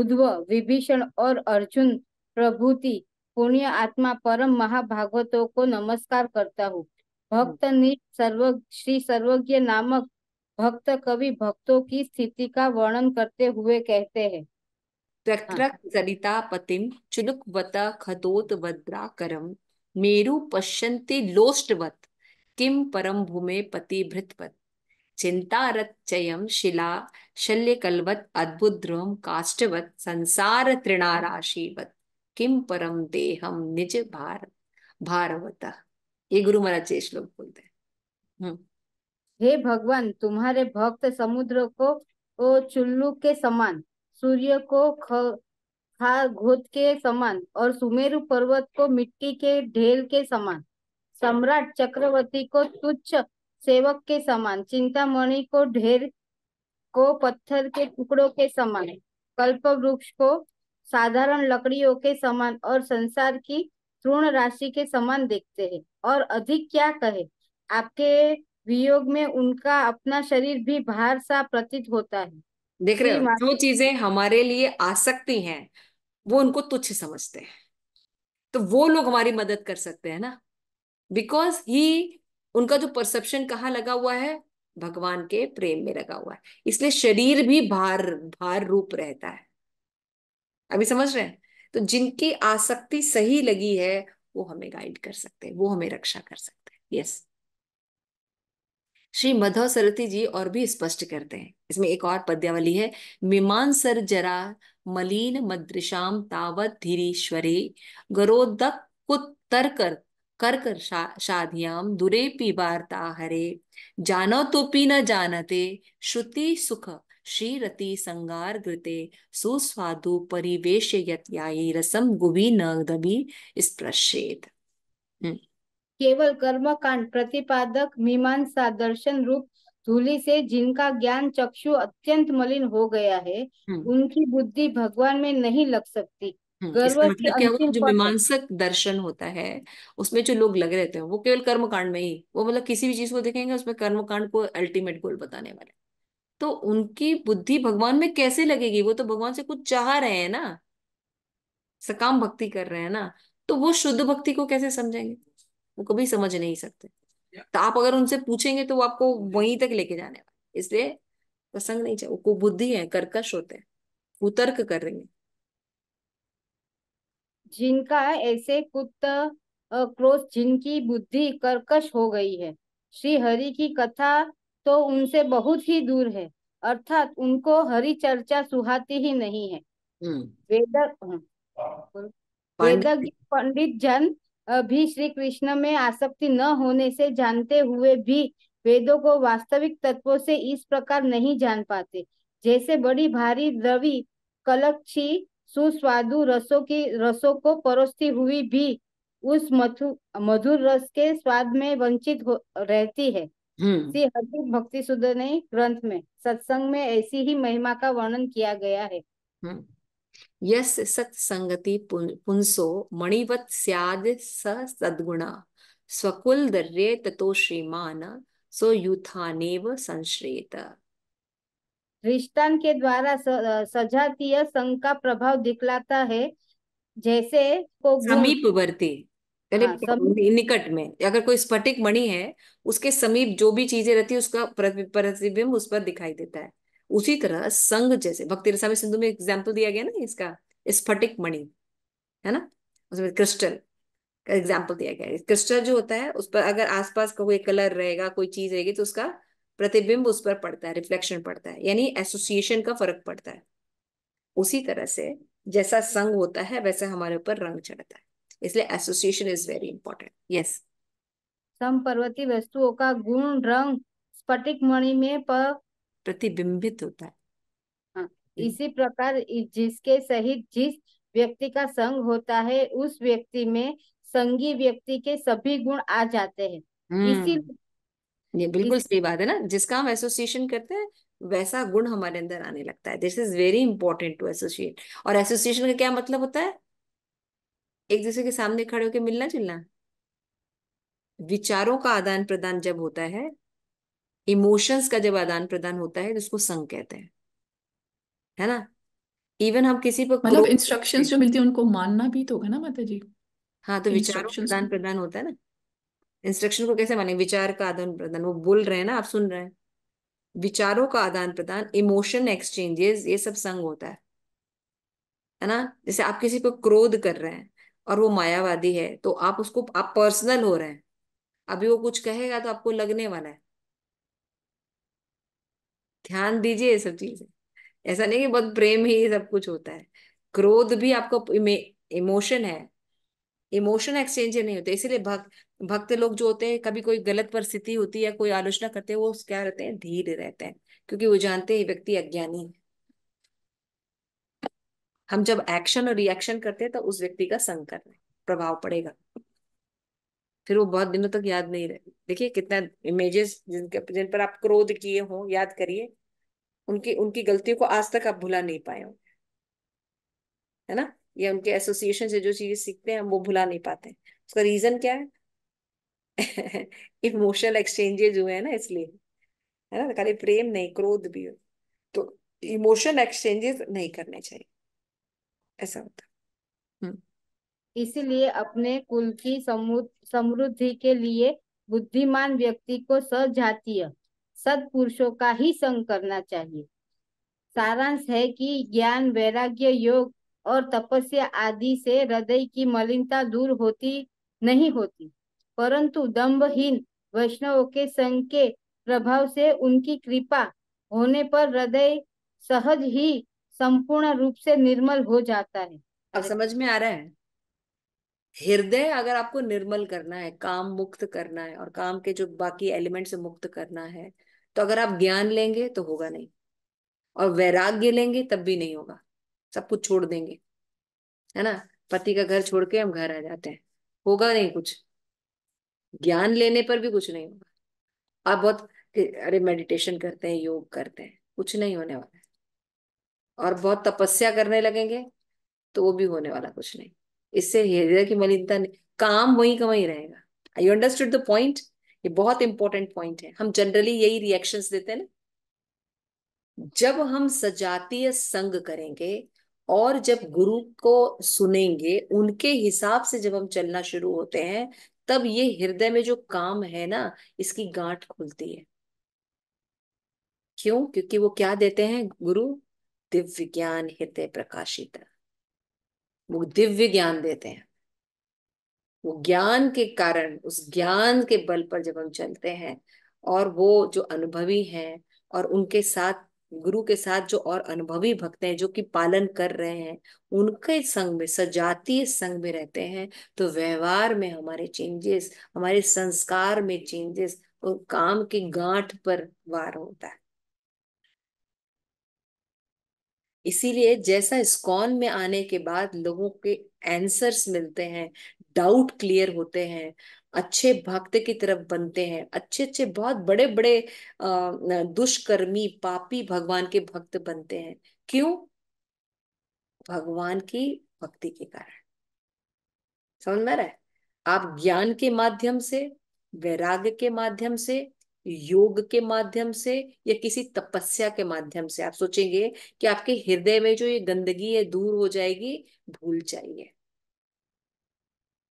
उद्व विभीषण और अर्जुन प्रभुति पुण्य आत्मा परम महाभागवतों को नमस्कार करता हूँ भक्त निष्ठ सर्व श्री सर्वज्ञ नामक भक्त कवि भक्तों की स्थिति का वर्णन करते हुए कहते हैं सरिता पतिम चुनुक वत खतोत मेरु पश्यन्ति किम परम भूमे पति भृतवत चिंतारत चयम शिला शल्य कलवत अद्भुत ध्रुव काष्टवत संसार तृणाराशीवत किम परम देहम निज भार भारवता ये गुरु महाराज जी श्लोक बोलते हैं हम्म। हे भगवान तुम्हारे भक्त समुद्र को ओ चुल्लू के समान सूर्य को खा घोत के समान और सुमेरु पर्वत को मिट्टी के ढेल के समान सम्राट चक्रवर्ती को तुच्छ सेवक के समान चिंतामणि को ढेर को पत्थर के टुकड़ों के समान कल्प वृक्ष को साधारण लकड़ियों के समान और संसार की तृण राशि के समान देखते हैं और अधिक क्या कहे आपके वियोग में उनका अपना शरीर भी भार सा प्रतीत होता है देख रहे हो जो चीजें हमारे लिए आसक्ति हैं वो उनको तुच्छ समझते हैं तो वो लोग हमारी मदद कर सकते हैं ना बिकॉज ही उनका जो परसेप्शन कहाँ लगा हुआ है भगवान के प्रेम में लगा हुआ है इसलिए शरीर भी भार भार रूप रहता है अभी समझ रहे हैं तो जिनकी आसक्ति सही लगी है वो हमें गाइड कर सकते हैं वो हमें रक्षा कर सकते हैं यस श्री मधव सरती जी और भी स्पष्ट करते हैं इसमें एक और पद्यावली है मीमांसर जरा मलिन मद्रिशाम तावत धीरीश्वरे गरोदक कुतर कर कर कर शाधियाम दुरे पी वार्ता हरे जानो तो पी न जानते श्रुति सुख श्रीरति संगार घृते सुस्वादु परिवेश रसम गुबी न दबी हम्म। केवल कर्म कांड प्रतिपादक मीमांसा दर्शन रूप धूलि से जिनका ज्ञान चक्षु अत्यंत मलिन हो गया है हम्म। उनकी बुद्धि भगवान में नहीं लग सकती हम्म, मतलब क्या जो मीमांसक दर्शन होता है उसमें जो लोग लग रहते हैं वो केवल कर्मकांड में ही वो मतलब किसी भी चीज को देखेंगे उसमें कर्मकांड को अल्टीमेट गोल बताने वाले तो उनकी बुद्धि भगवान में कैसे लगेगी वो तो भगवान से कुछ चाह रहे हैं ना सकाम भक्ति कर रहे हैं ना तो वो शुद्ध भक्ति को कैसे समझेंगे वो कभी समझ नहीं सकते तो आप अगर उनसे पूछेंगे तो वो आपको वहीं तक लेके जाने वाले इसलिए प्रसंग नहीं चाहिए वो बुद्धि है कर्कश होते हैं कुतर्क कर रही है जिनका ऐसे कुत्त क्रोध जिनकी बुद्धि कर्कश हो गई है श्री हरि की कथा तो उनसे बहुत ही दूर है अर्थात उनको हरि चर्चा सुहाती ही नहीं है वेदक हम्म। वेदक हम्म। पंडित जन भी श्री कृष्ण में आसक्ति न होने से जानते हुए भी वेदों को वास्तविक तत्वों से इस प्रकार नहीं जान पाते जैसे बड़ी भारी द्रवी कलक्षी सुस्वादु रसों की रसों को परोसती हुई भी उस मधु मधुर रस के स्वाद में वंचित हो रहती है श्री हम्म। हरि भक्ति ने ग्रंथ में सत्संग में ऐसी ही महिमा का वर्णन किया गया है हम्म। यस सत्संगति पुंसो मणिवत स्याद स सद्गुणा स्वकुल दर्ये ततो श्रीमान सो युथानेव संश्रेत रिश्तान के द्वारा सजातीय संघ का प्रभाव दिखलाता है जैसे को समीपवर्ती पहले हाँ निकट में अगर कोई स्फटिक मणि है उसके समीप जो भी चीजें रहती है उसका प्रतिबिंब उस पर दिखाई देता है उसी तरह संघ जैसे भक्ति रसा सिंधु में एग्जाम्पल दिया गया ना इसका स्फटिक मणि है ना उसमें क्रिस्टल का एग्जाम्पल दिया गया क्रिस्टल जो होता है उस पर अगर आसपास का कोई कलर रहेगा कोई चीज रहेगी तो उसका प्रतिबिंब उस पर पड़ता है रिफ्लेक्शन पड़ता है यानी एसोसिएशन का फर्क पड़ता है उसी तरह से जैसा संग होता है वैसा हमारे ऊपर रंग चढ़ता है association is very important yes सम पर्वती वस्तुओं का गुण रंग स्फटिक मणि में पर प्रतिबिंबित होता है हाँ, इसी प्रकार जिसके सहित जिस व्यक्ति का संग होता है उस व्यक्ति में संगी व्यक्ति के सभी गुण आ जाते हैं हम्म। इसी बिल्कुल सही बात है ना जिसका हम एसोसिएशन करते हैं वैसा गुण हमारे अंदर आने लगता है this is very important to associate और एसोसिएशन का क्या मतलब होता है एक दूसरे के सामने खड़े होकर मिलना जुलना विचारों का आदान प्रदान जब होता है इमोशंस का जब आदान प्रदान होता है तो उसको संग कहते हैं है ना इवन हम किसी पर मतलब इंस्ट्रक्शंस जो मिलती है उनको मानना भी तो होगा ना माता जी हाँ तो विचार आदान प्रदान होता है ना इंस्ट्रक्शन को कैसे माने विचार का आदान प्रदान वो बोल रहे हैं ना आप सुन रहे हैं विचारों का आदान प्रदान इमोशन एक्सचेंजेस ये सब संग होता है है ना जैसे आप किसी पर क्रोध कर रहे हैं और वो मायावादी है तो आप उसको आप पर्सनल हो रहे हैं अभी वो कुछ कहेगा तो आपको लगने वाला है ध्यान दीजिए ये सब चीजें ऐसा नहीं कि बहुत प्रेम ही सब कुछ होता है क्रोध भी आपको इमोशन है इमोशन एक्सचेंज नहीं होते इसलिए भक्त भक्त लोग जो होते हैं कभी कोई गलत परिस्थिति होती है कोई आलोचना करते हैं वो क्या रहते हैं धीरे रहते हैं क्योंकि वो जानते हैं व्यक्ति अज्ञानी है हम जब एक्शन और रिएक्शन करते हैं तो उस व्यक्ति का संग कर रहे प्रभाव पड़ेगा फिर वो बहुत दिनों तक याद नहीं रहे देखिए कितना इमेजेस जिनके जिन पर आप क्रोध किए हो याद करिए उनकी उनकी गलतियों को आज तक आप भुला नहीं पाए हो है ना या उनके एसोसिएशन से जो चीजें सीखते हैं हम वो भुला नहीं पाते उसका रीजन क्या है इमोशनल एक्सचेंजेज हुए हैं ना इसलिए है ना खाली प्रेम नहीं क्रोध भी हो तो इमोशन एक्सचेंजेस नहीं करने चाहिए ऐसा होता हम्म। इसीलिए अपने कुल की समृद्धि के लिए बुद्धिमान व्यक्ति को सजातीय सदपुरुषों का ही संग करना चाहिए सारांश है कि ज्ञान वैराग्य योग और तपस्या आदि से हृदय की मलिनता दूर होती नहीं होती परंतु दम्भहीन वैष्णवों के संग के प्रभाव से उनकी कृपा होने पर हृदय सहज ही संपूर्ण रूप से निर्मल हो जाता है अब समझ में आ रहा है हृदय अगर आपको निर्मल करना है काम मुक्त करना है और काम के जो बाकी एलिमेंट से मुक्त करना है तो अगर आप ज्ञान लेंगे तो होगा नहीं और वैराग्य लेंगे तब भी नहीं होगा सब कुछ छोड़ देंगे है ना पति का घर छोड़ के हम घर आ जाते हैं होगा नहीं कुछ ज्ञान लेने पर भी कुछ नहीं होगा आप बहुत अरे मेडिटेशन करते हैं योग करते हैं कुछ नहीं होने वाला और बहुत तपस्या करने लगेंगे तो वो भी होने वाला कुछ नहीं इससे हृदय की मलिनता काम वही का वही रहेगा यू अंडरस्टूड द पॉइंट ये बहुत इंपॉर्टेंट पॉइंट है हम जनरली यही रिएक्शंस देते हैं ना जब हम सजातीय संग करेंगे और जब गुरु को सुनेंगे उनके हिसाब से जब हम चलना शुरू होते हैं तब ये हृदय में जो काम है ना इसकी गांठ खुलती है क्यों क्योंकि वो क्या देते हैं गुरु दिव्य ज्ञान हृदय प्रकाशित वो दिव्य ज्ञान देते हैं वो ज्ञान के कारण उस ज्ञान के बल पर जब हम चलते हैं और वो जो अनुभवी हैं और उनके साथ गुरु के साथ जो और अनुभवी भक्त हैं जो कि पालन कर रहे हैं उनके संग में सजातीय संग में रहते हैं तो व्यवहार में हमारे चेंजेस हमारे संस्कार में चेंजेस और काम की गांठ पर वार होता है इसीलिए जैसा स्कॉन में आने के बाद लोगों के आंसर्स मिलते हैं डाउट क्लियर होते हैं अच्छे भक्त की तरफ बनते हैं अच्छे अच्छे बहुत बड़े बड़े दुष्कर्मी पापी भगवान के भक्त बनते हैं क्यों भगवान की भक्ति के कारण समझ में रहा है आप ज्ञान के माध्यम से वैराग्य के माध्यम से योग के माध्यम से या किसी तपस्या के माध्यम से आप सोचेंगे कि आपके हृदय में जो ये गंदगी है दूर हो जाएगी भूल जाइए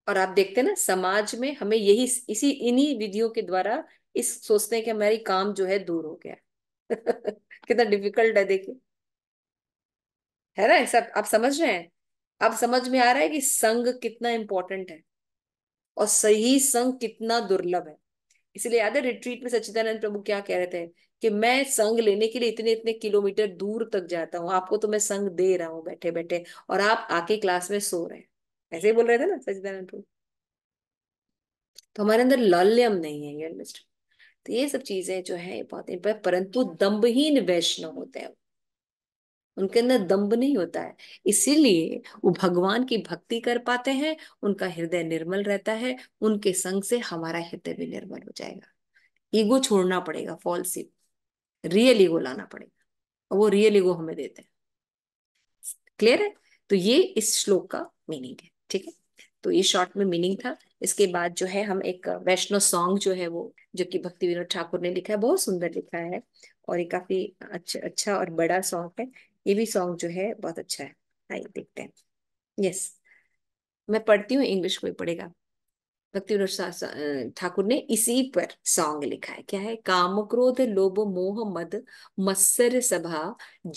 और आप देखते हैं ना समाज में हमें यही इसी इन्हीं विधियों के द्वारा इस सोचते हैं कि हमारी काम जो है दूर हो गया कितना डिफिकल्ट है देखिए है ना सब आप समझ रहे हैं आप समझ में आ रहा है कि संग कितना इंपॉर्टेंट है और सही संग कितना दुर्लभ है इसलिए याद है रिट्रीट में सचिदानंद प्रभु क्या कह रहे थे कि मैं संग लेने के लिए इतने इतने किलोमीटर दूर तक जाता हूँ आपको तो मैं संग दे रहा हूँ बैठे बैठे और आप आके क्लास में सो रहे हैं ऐसे ही बोल रहे थे ना सचिदानंद प्रभु तो हमारे अंदर लल्यम नहीं है ये तो ये सब चीजें जो है बहुत परंतु दम्बहीन वैष्णव होते हैं उनके अंदर दम्ब नहीं होता है इसीलिए वो भगवान की भक्ति कर पाते हैं उनका हृदय निर्मल रहता है उनके संग से हमारा हृदय भी निर्मल हो जाएगा ईगो छोड़ना पड़ेगा फॉल्स रियल ईगो लाना पड़ेगा और वो रियल ईगो हमें देते हैं क्लियर है तो ये इस श्लोक का मीनिंग है ठीक है तो ये शॉर्ट में मीनिंग था इसके बाद जो है हम एक वैष्णव सॉन्ग जो है वो जो कि भक्ति विनोद ठाकुर ने लिखा है बहुत सुंदर लिखा है और ये काफी अच्छा अच्छा और बड़ा सॉन्ग है ये भी सॉन्ग जो है बहुत अच्छा है आइए देखते हैं यस मैं पढ़ती हूँ इंग्लिश कोई पढ़ेगा भक्ति ठाकुर ने इसी पर सॉन्ग लिखा है क्या है काम क्रोध लोभ मोह मद मत्सर सभा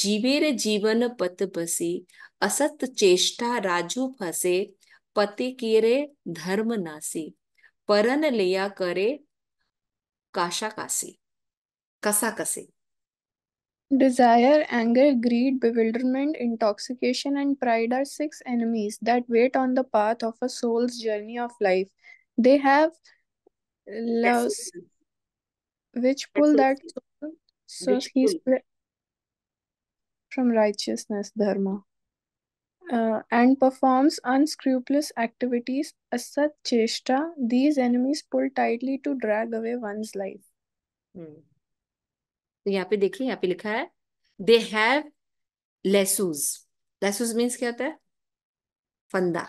जीवेर जीवन पत बसी असत चेष्टा राजू फसे पति किरे धर्म नासी परन लिया करे काशा कासी कसा कसे Desire, anger, greed, bewilderment, intoxication, and pride are six enemies that wait on the path of a soul's journey of life. They have loves which pull that soul so he's from righteousness, dharma, uh, and performs unscrupulous activities as such cheshta. These enemies pull tightly to drag away one's life. Hmm. तो यहाँ पे देखिए यहाँ पे लिखा है they have लेसूज लेसूज means क्या होता है फंदा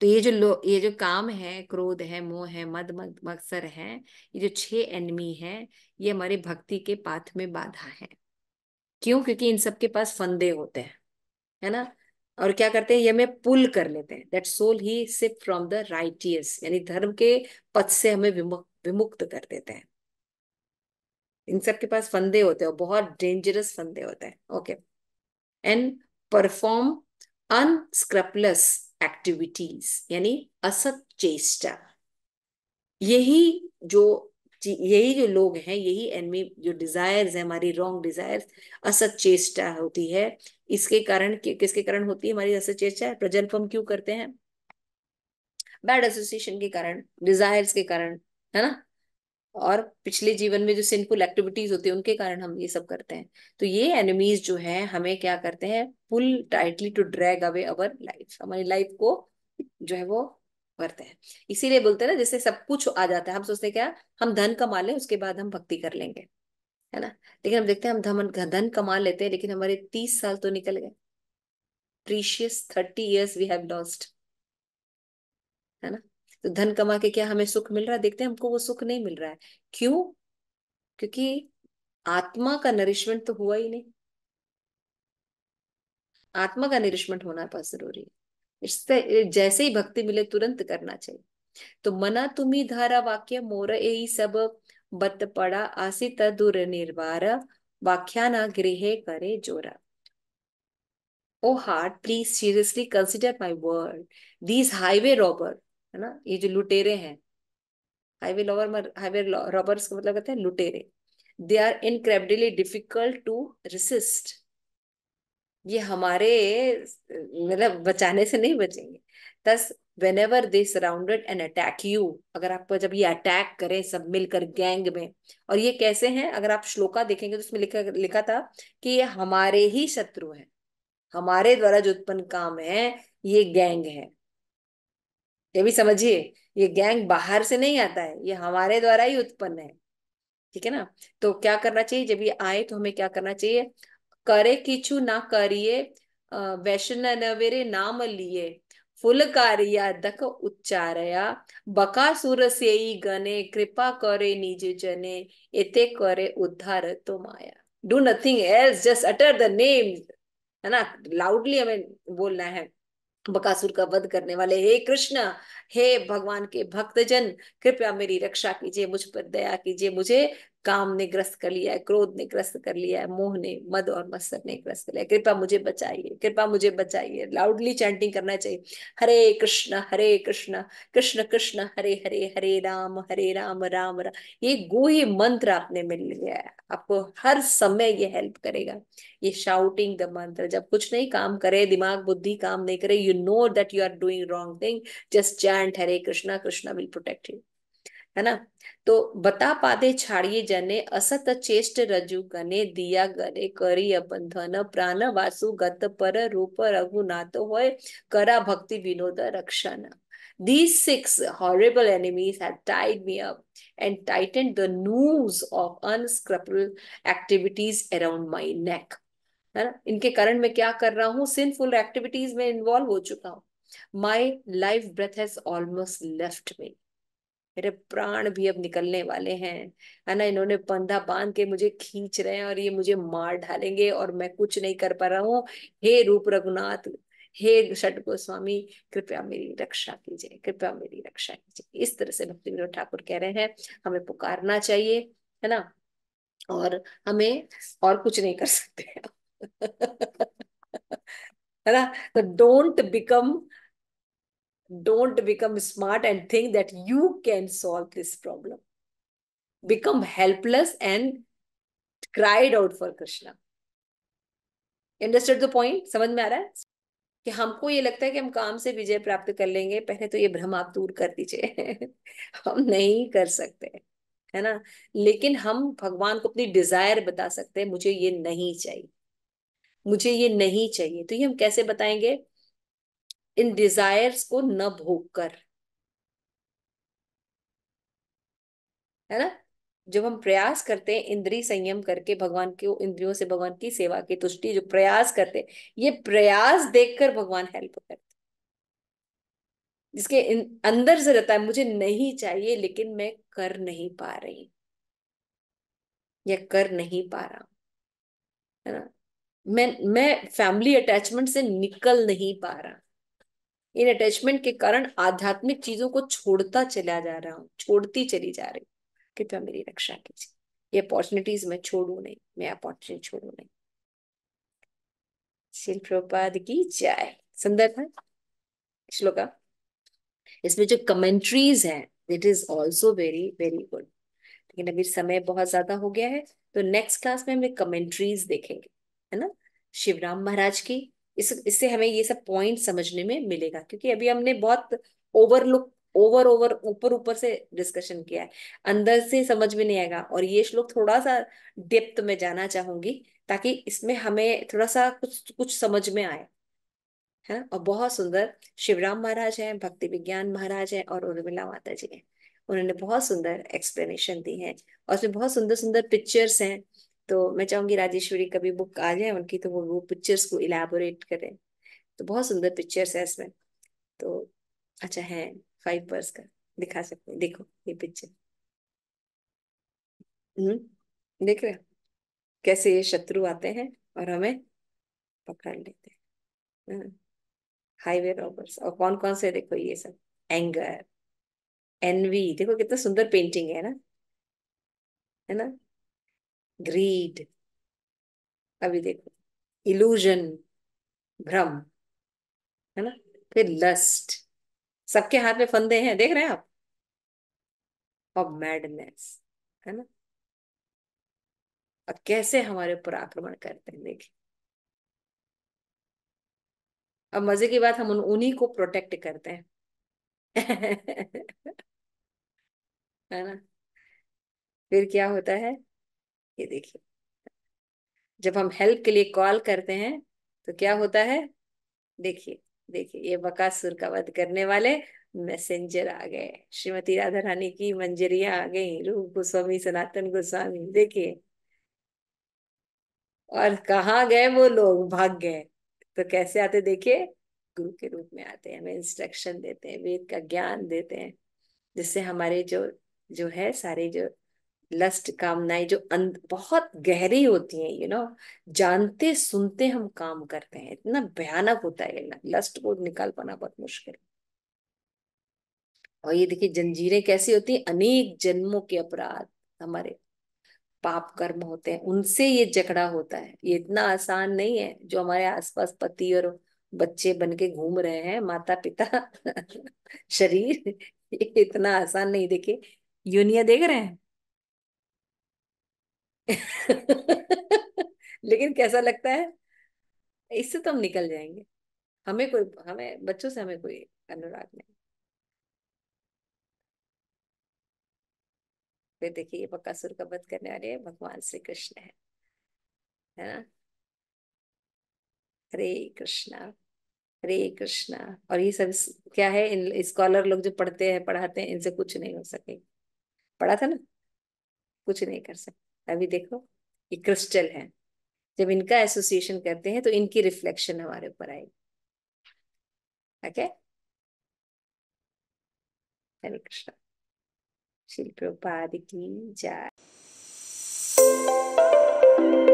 तो ये जो लो ये जो काम है क्रोध है मोह है मद मक्सर है ये जो छह एनमी है ये हमारे भक्ति के पाथ में बाधा है क्यों क्योंकि इन सबके पास फंदे होते हैं है ना और क्या करते हैं ये हमें पुल कर लेते हैं that soul he slip from the righteous यानी धर्म के पथ से हमें विमुक्त विमुक्त कर देते हैं इन सब के पास फंदे होते हैं बहुत डेंजरस फंदे होते हैं okay and perform unscrupulous activities यानी असत चेष्टा यही जो यही जो लोग हैं यही एनमी जो डिजायर्स है हमारी रॉन्ग डिजायर्स असत चेष्टा होती है इसके कारण किसके कारण होती है हमारी असत चेष्टा है प्रजल्प हम क्यों करते हैं बैड एसोसिएशन के कारण डिजायर्स के कारण है ना और पिछले जीवन में जो सिंपल एक्टिविटीज होती है उनके कारण हम ये सब करते हैं तो ये एनिमीज जो है हमें क्या करते हैं pull tightly to drag away our life हमारी लाइफ को जो है वो करते हैं इसीलिए बोलते हैं ना जैसे सब कुछ आ जाता है हम सोचते हैं क्या हम धन कमा लें उसके बाद हम भक्ति कर लेंगे है ना लेकिन हम देखते हैं हम धन धन कमा लेते हैं लेकिन हमारे तीस साल तो निकल गए precious thirty years we have lost है ना तो धन कमा के क्या हमें सुख मिल रहा है देखते हैं हमको वो सुख नहीं मिल रहा है क्यों क्योंकि आत्मा का नरिशमेंट तो हुआ ही नहीं आत्मा का निरिशमेंट होना बहुत जरूरी है इससे जैसे ही भक्ति मिले तुरंत करना चाहिए तो मना तुम्हें धारा वाक्य मोर ए सब बत पड़ा आसित तुर निर्वार वाख्याना गृह करे जोरा ओ heart please seriously consider my word these highway robbers ये जो लुटेरे हैं हाईवे लॉवर हाईवे रॉबर्स का मतलब कहते हैं लुटेरे they are incredibly difficult to resist ये हमारे मतलब बचाने से नहीं बचेंगे thus whenever they surrounded and attack you अगर आप जब ये अटैक करें सब मिलकर गैंग में और ये कैसे हैं अगर आप श्लोका देखेंगे तो उसमें लिखा लिखा था कि ये हमारे ही शत्रु हैं हमारे द्वारा जो उत्पन्न काम है ये गैंग है ये भी समझिए ये गैंग बाहर से नहीं आता है ये हमारे द्वारा ही उत्पन्न है ठीक है ना तो क्या करना चाहिए जब ये आए तो हमें क्या करना चाहिए करे किचु ना करिए वैष्ण नवेरे नाम लिए कारिया दख उच्चारया बकासुर से गने कृपा करे निज जने इते करे उद्धार तो माया do nothing else just utter the name है ना लाउडली हमें बोलना है बकासुर का वध करने वाले हे कृष्ण हे भगवान के भक्तजन कृपया मेरी रक्षा कीजिए मुझ पर दया कीजिए मुझे काम ने ग्रस्त कर लिया है क्रोध ने ग्रस्त कर लिया है मोह ने मद और मत्सर ने ग्रस्त कर लिया कृपा मुझे बचाइए कृपा मुझे बचाइए लाउडली चैंटिंग करना चाहिए हरे कृष्ण हरे कृष्ण कृष्ण कृष्ण हरे हरे हरे राम हरे राम राम राम ये गोही मंत्र आपने मिल लिया है आपको हर समय ये हेल्प करेगा ये शाउटिंग द मंत्र जब कुछ नहीं काम करे दिमाग बुद्धि काम नहीं करे you know that you are doing wrong thing just chant Hare Krishna Krishna will protect you है ना તો બતા પાદે છાડીએ જને અસત ચેષ્ટ રજુ કને દિયા ગરે કરી અબંધન પ્રાણ વાસુ ગત પર રૂપ રઘુનાતો હોય करा भक्ति विनोद रक्षण These six horrible enemies had tied me up and tightened the noose of unscrupulous activities around my neck. है ना इनके कारण मैं क्या कर रहा हूँ sinful activities में involve हो चुका हूँ my life breath has almost left me मेरे प्राण भी अब निकलने वाले हैं है ना इन्होंने पंधा बांध के मुझे खींच रहे हैं और ये मुझे मार डालेंगे और मैं कुछ नहीं कर पा रहा हूँ हे रूप रघुनाथ हे षट गोस्वामी कृपया मेरी रक्षा कीजिए कृपया मेरी रक्षा कीजिए इस तरह से भक्ति विनोद ठाकुर कह रहे हैं हमें पुकारना चाहिए है ना और हमें और कुछ नहीं कर सकते है ना तो don't become Don't become smart and think that you can solve this problem. Become helpless and cried out for Krishna. Understand the point समझ में आ रहा है कि हमको ये लगता है कि हम काम से विजय प्राप्त कर लेंगे पहले तो ये भ्रम आप दूर कर दीजिए हम नहीं कर सकते है ना लेकिन हम भगवान को अपनी डिजायर बता सकते हैं मुझे ये नहीं चाहिए मुझे ये नहीं चाहिए तो ये हम कैसे बताएंगे इन डिजायर्स को न भोग कर है ना जब हम प्रयास करते हैं इंद्री संयम करके भगवान के इंद्रियों से भगवान की सेवा की तुष्टि जो प्रयास करते ये प्रयास देखकर भगवान हेल्प करते जिसके अंदर से रहता है मुझे नहीं चाहिए लेकिन मैं कर नहीं पा रही या कर नहीं पा रहा है ना मैं मैं फैमिली अटैचमेंट से निकल नहीं पा रहा इन अटैचमेंट के कारण आध्यात्मिक चीजों को छोड़ता चला जा रहा हूँ छोड़ती चली जा रही कृपया मेरी रक्षा कीजिए ये अपॉर्चुनिटीज मैं छोड़ू नहीं मैं अपॉर्चुनिटी छोड़ू नहीं शिल की जय सुंदर था श्लोका इसमें जो कमेंट्रीज है it is also very very good लेकिन अभी समय बहुत ज्यादा हो गया है तो नेक्स्ट क्लास में हमें कमेंट्रीज देखेंगे है ना शिवराम महाराज की इस इससे हमें ये सब पॉइंट समझने में मिलेगा क्योंकि अभी हमने बहुत ओवरलुक ओवर ओवर ऊपर ऊपर से डिस्कशन किया है अंदर से समझ में नहीं आएगा और ये श्लोक थोड़ा सा डेप्थ में जाना चाहूंगी ताकि इसमें हमें थोड़ा सा कुछ कुछ समझ में आए है हाँ, और बहुत सुंदर शिवराम महाराज हैं भक्ति विज्ञान महाराज हैं और उर्मिला माता जी हैं उन्होंने बहुत सुंदर एक्सप्लेनेशन दी है और उसमें बहुत सुंदर सुंदर पिक्चर्स हैं तो मैं चाहूंगी राजेश्वरी कभी बुक आ जाए उनकी तो वो वो पिक्चर्स को इलेबोरेट करें तो बहुत सुंदर पिक्चर्स है इसमें तो अच्छा है फाइव पर्स का दिखा सकते हैं देखो ये पिक्चर हम्म देख रहे कैसे ये शत्रु आते हैं और हमें पकड़ लेते हैं हाईवे हम्म, रॉबर्स और कौन कौन से देखो ये सब एंगर एनवी देखो कितना सुंदर पेंटिंग है ना है ना ग्रीड अभी देखो इल्यूजन भ्रम है ना फिर लस्ट सबके हाथ में फंदे हैं देख रहे हैं आप और मैडनेस है ना और कैसे हमारे ऊपर आक्रमण करते हैं देखिए अब मजे की बात हम उन उन्हीं को प्रोटेक्ट करते हैं है ना फिर क्या होता है ये देखिए जब हम हेल्प के लिए कॉल करते हैं तो क्या होता है देखिए देखिए ये बकासुर का वध करने वाले मैसेंजर आ गए श्रीमती राधा रानी की मंजरिया आ गई रूप गोस्वामी सनातन गोस्वामी देखिए और कहा गए वो लोग भाग गए तो कैसे आते देखिए गुरु के रूप में आते हैं हमें इंस्ट्रक्शन देते हैं वेद का ज्ञान देते हैं जिससे हमारे जो जो है सारे जो लस्ट कामनाएं जो अंद, बहुत गहरी होती हैं यू नो जानते सुनते हम काम करते हैं इतना भयानक होता है लस्ट को निकाल पाना बहुत मुश्किल और ये देखिए जंजीरें कैसी होती हैं अनेक जन्मों के अपराध हमारे पाप कर्म होते हैं उनसे ये जकड़ा होता है ये इतना आसान नहीं है जो हमारे आसपास पति और बच्चे बन के घूम रहे हैं माता पिता शरीर ये इतना आसान नहीं देखिए यूनिया देख रहे हैं लेकिन कैसा लगता है इससे तो हम निकल जाएंगे हमें कोई हमें बच्चों से हमें कोई अनुराग नहीं फिर देखिए ये बकासुर का वध करने वाले भगवान श्री कृष्ण है है ना हरे कृष्णा हरे कृष्णा और ये सब क्या है इन स्कॉलर लोग जो पढ़ते हैं पढ़ाते हैं इनसे कुछ नहीं हो सके पढ़ा था ना कुछ नहीं कर सकते अभी देखो ये क्रिस्टल है जब इनका एसोसिएशन करते हैं तो इनकी रिफ्लेक्शन हमारे ऊपर आएगी ओके हरे कृष्ण शिल्प की जय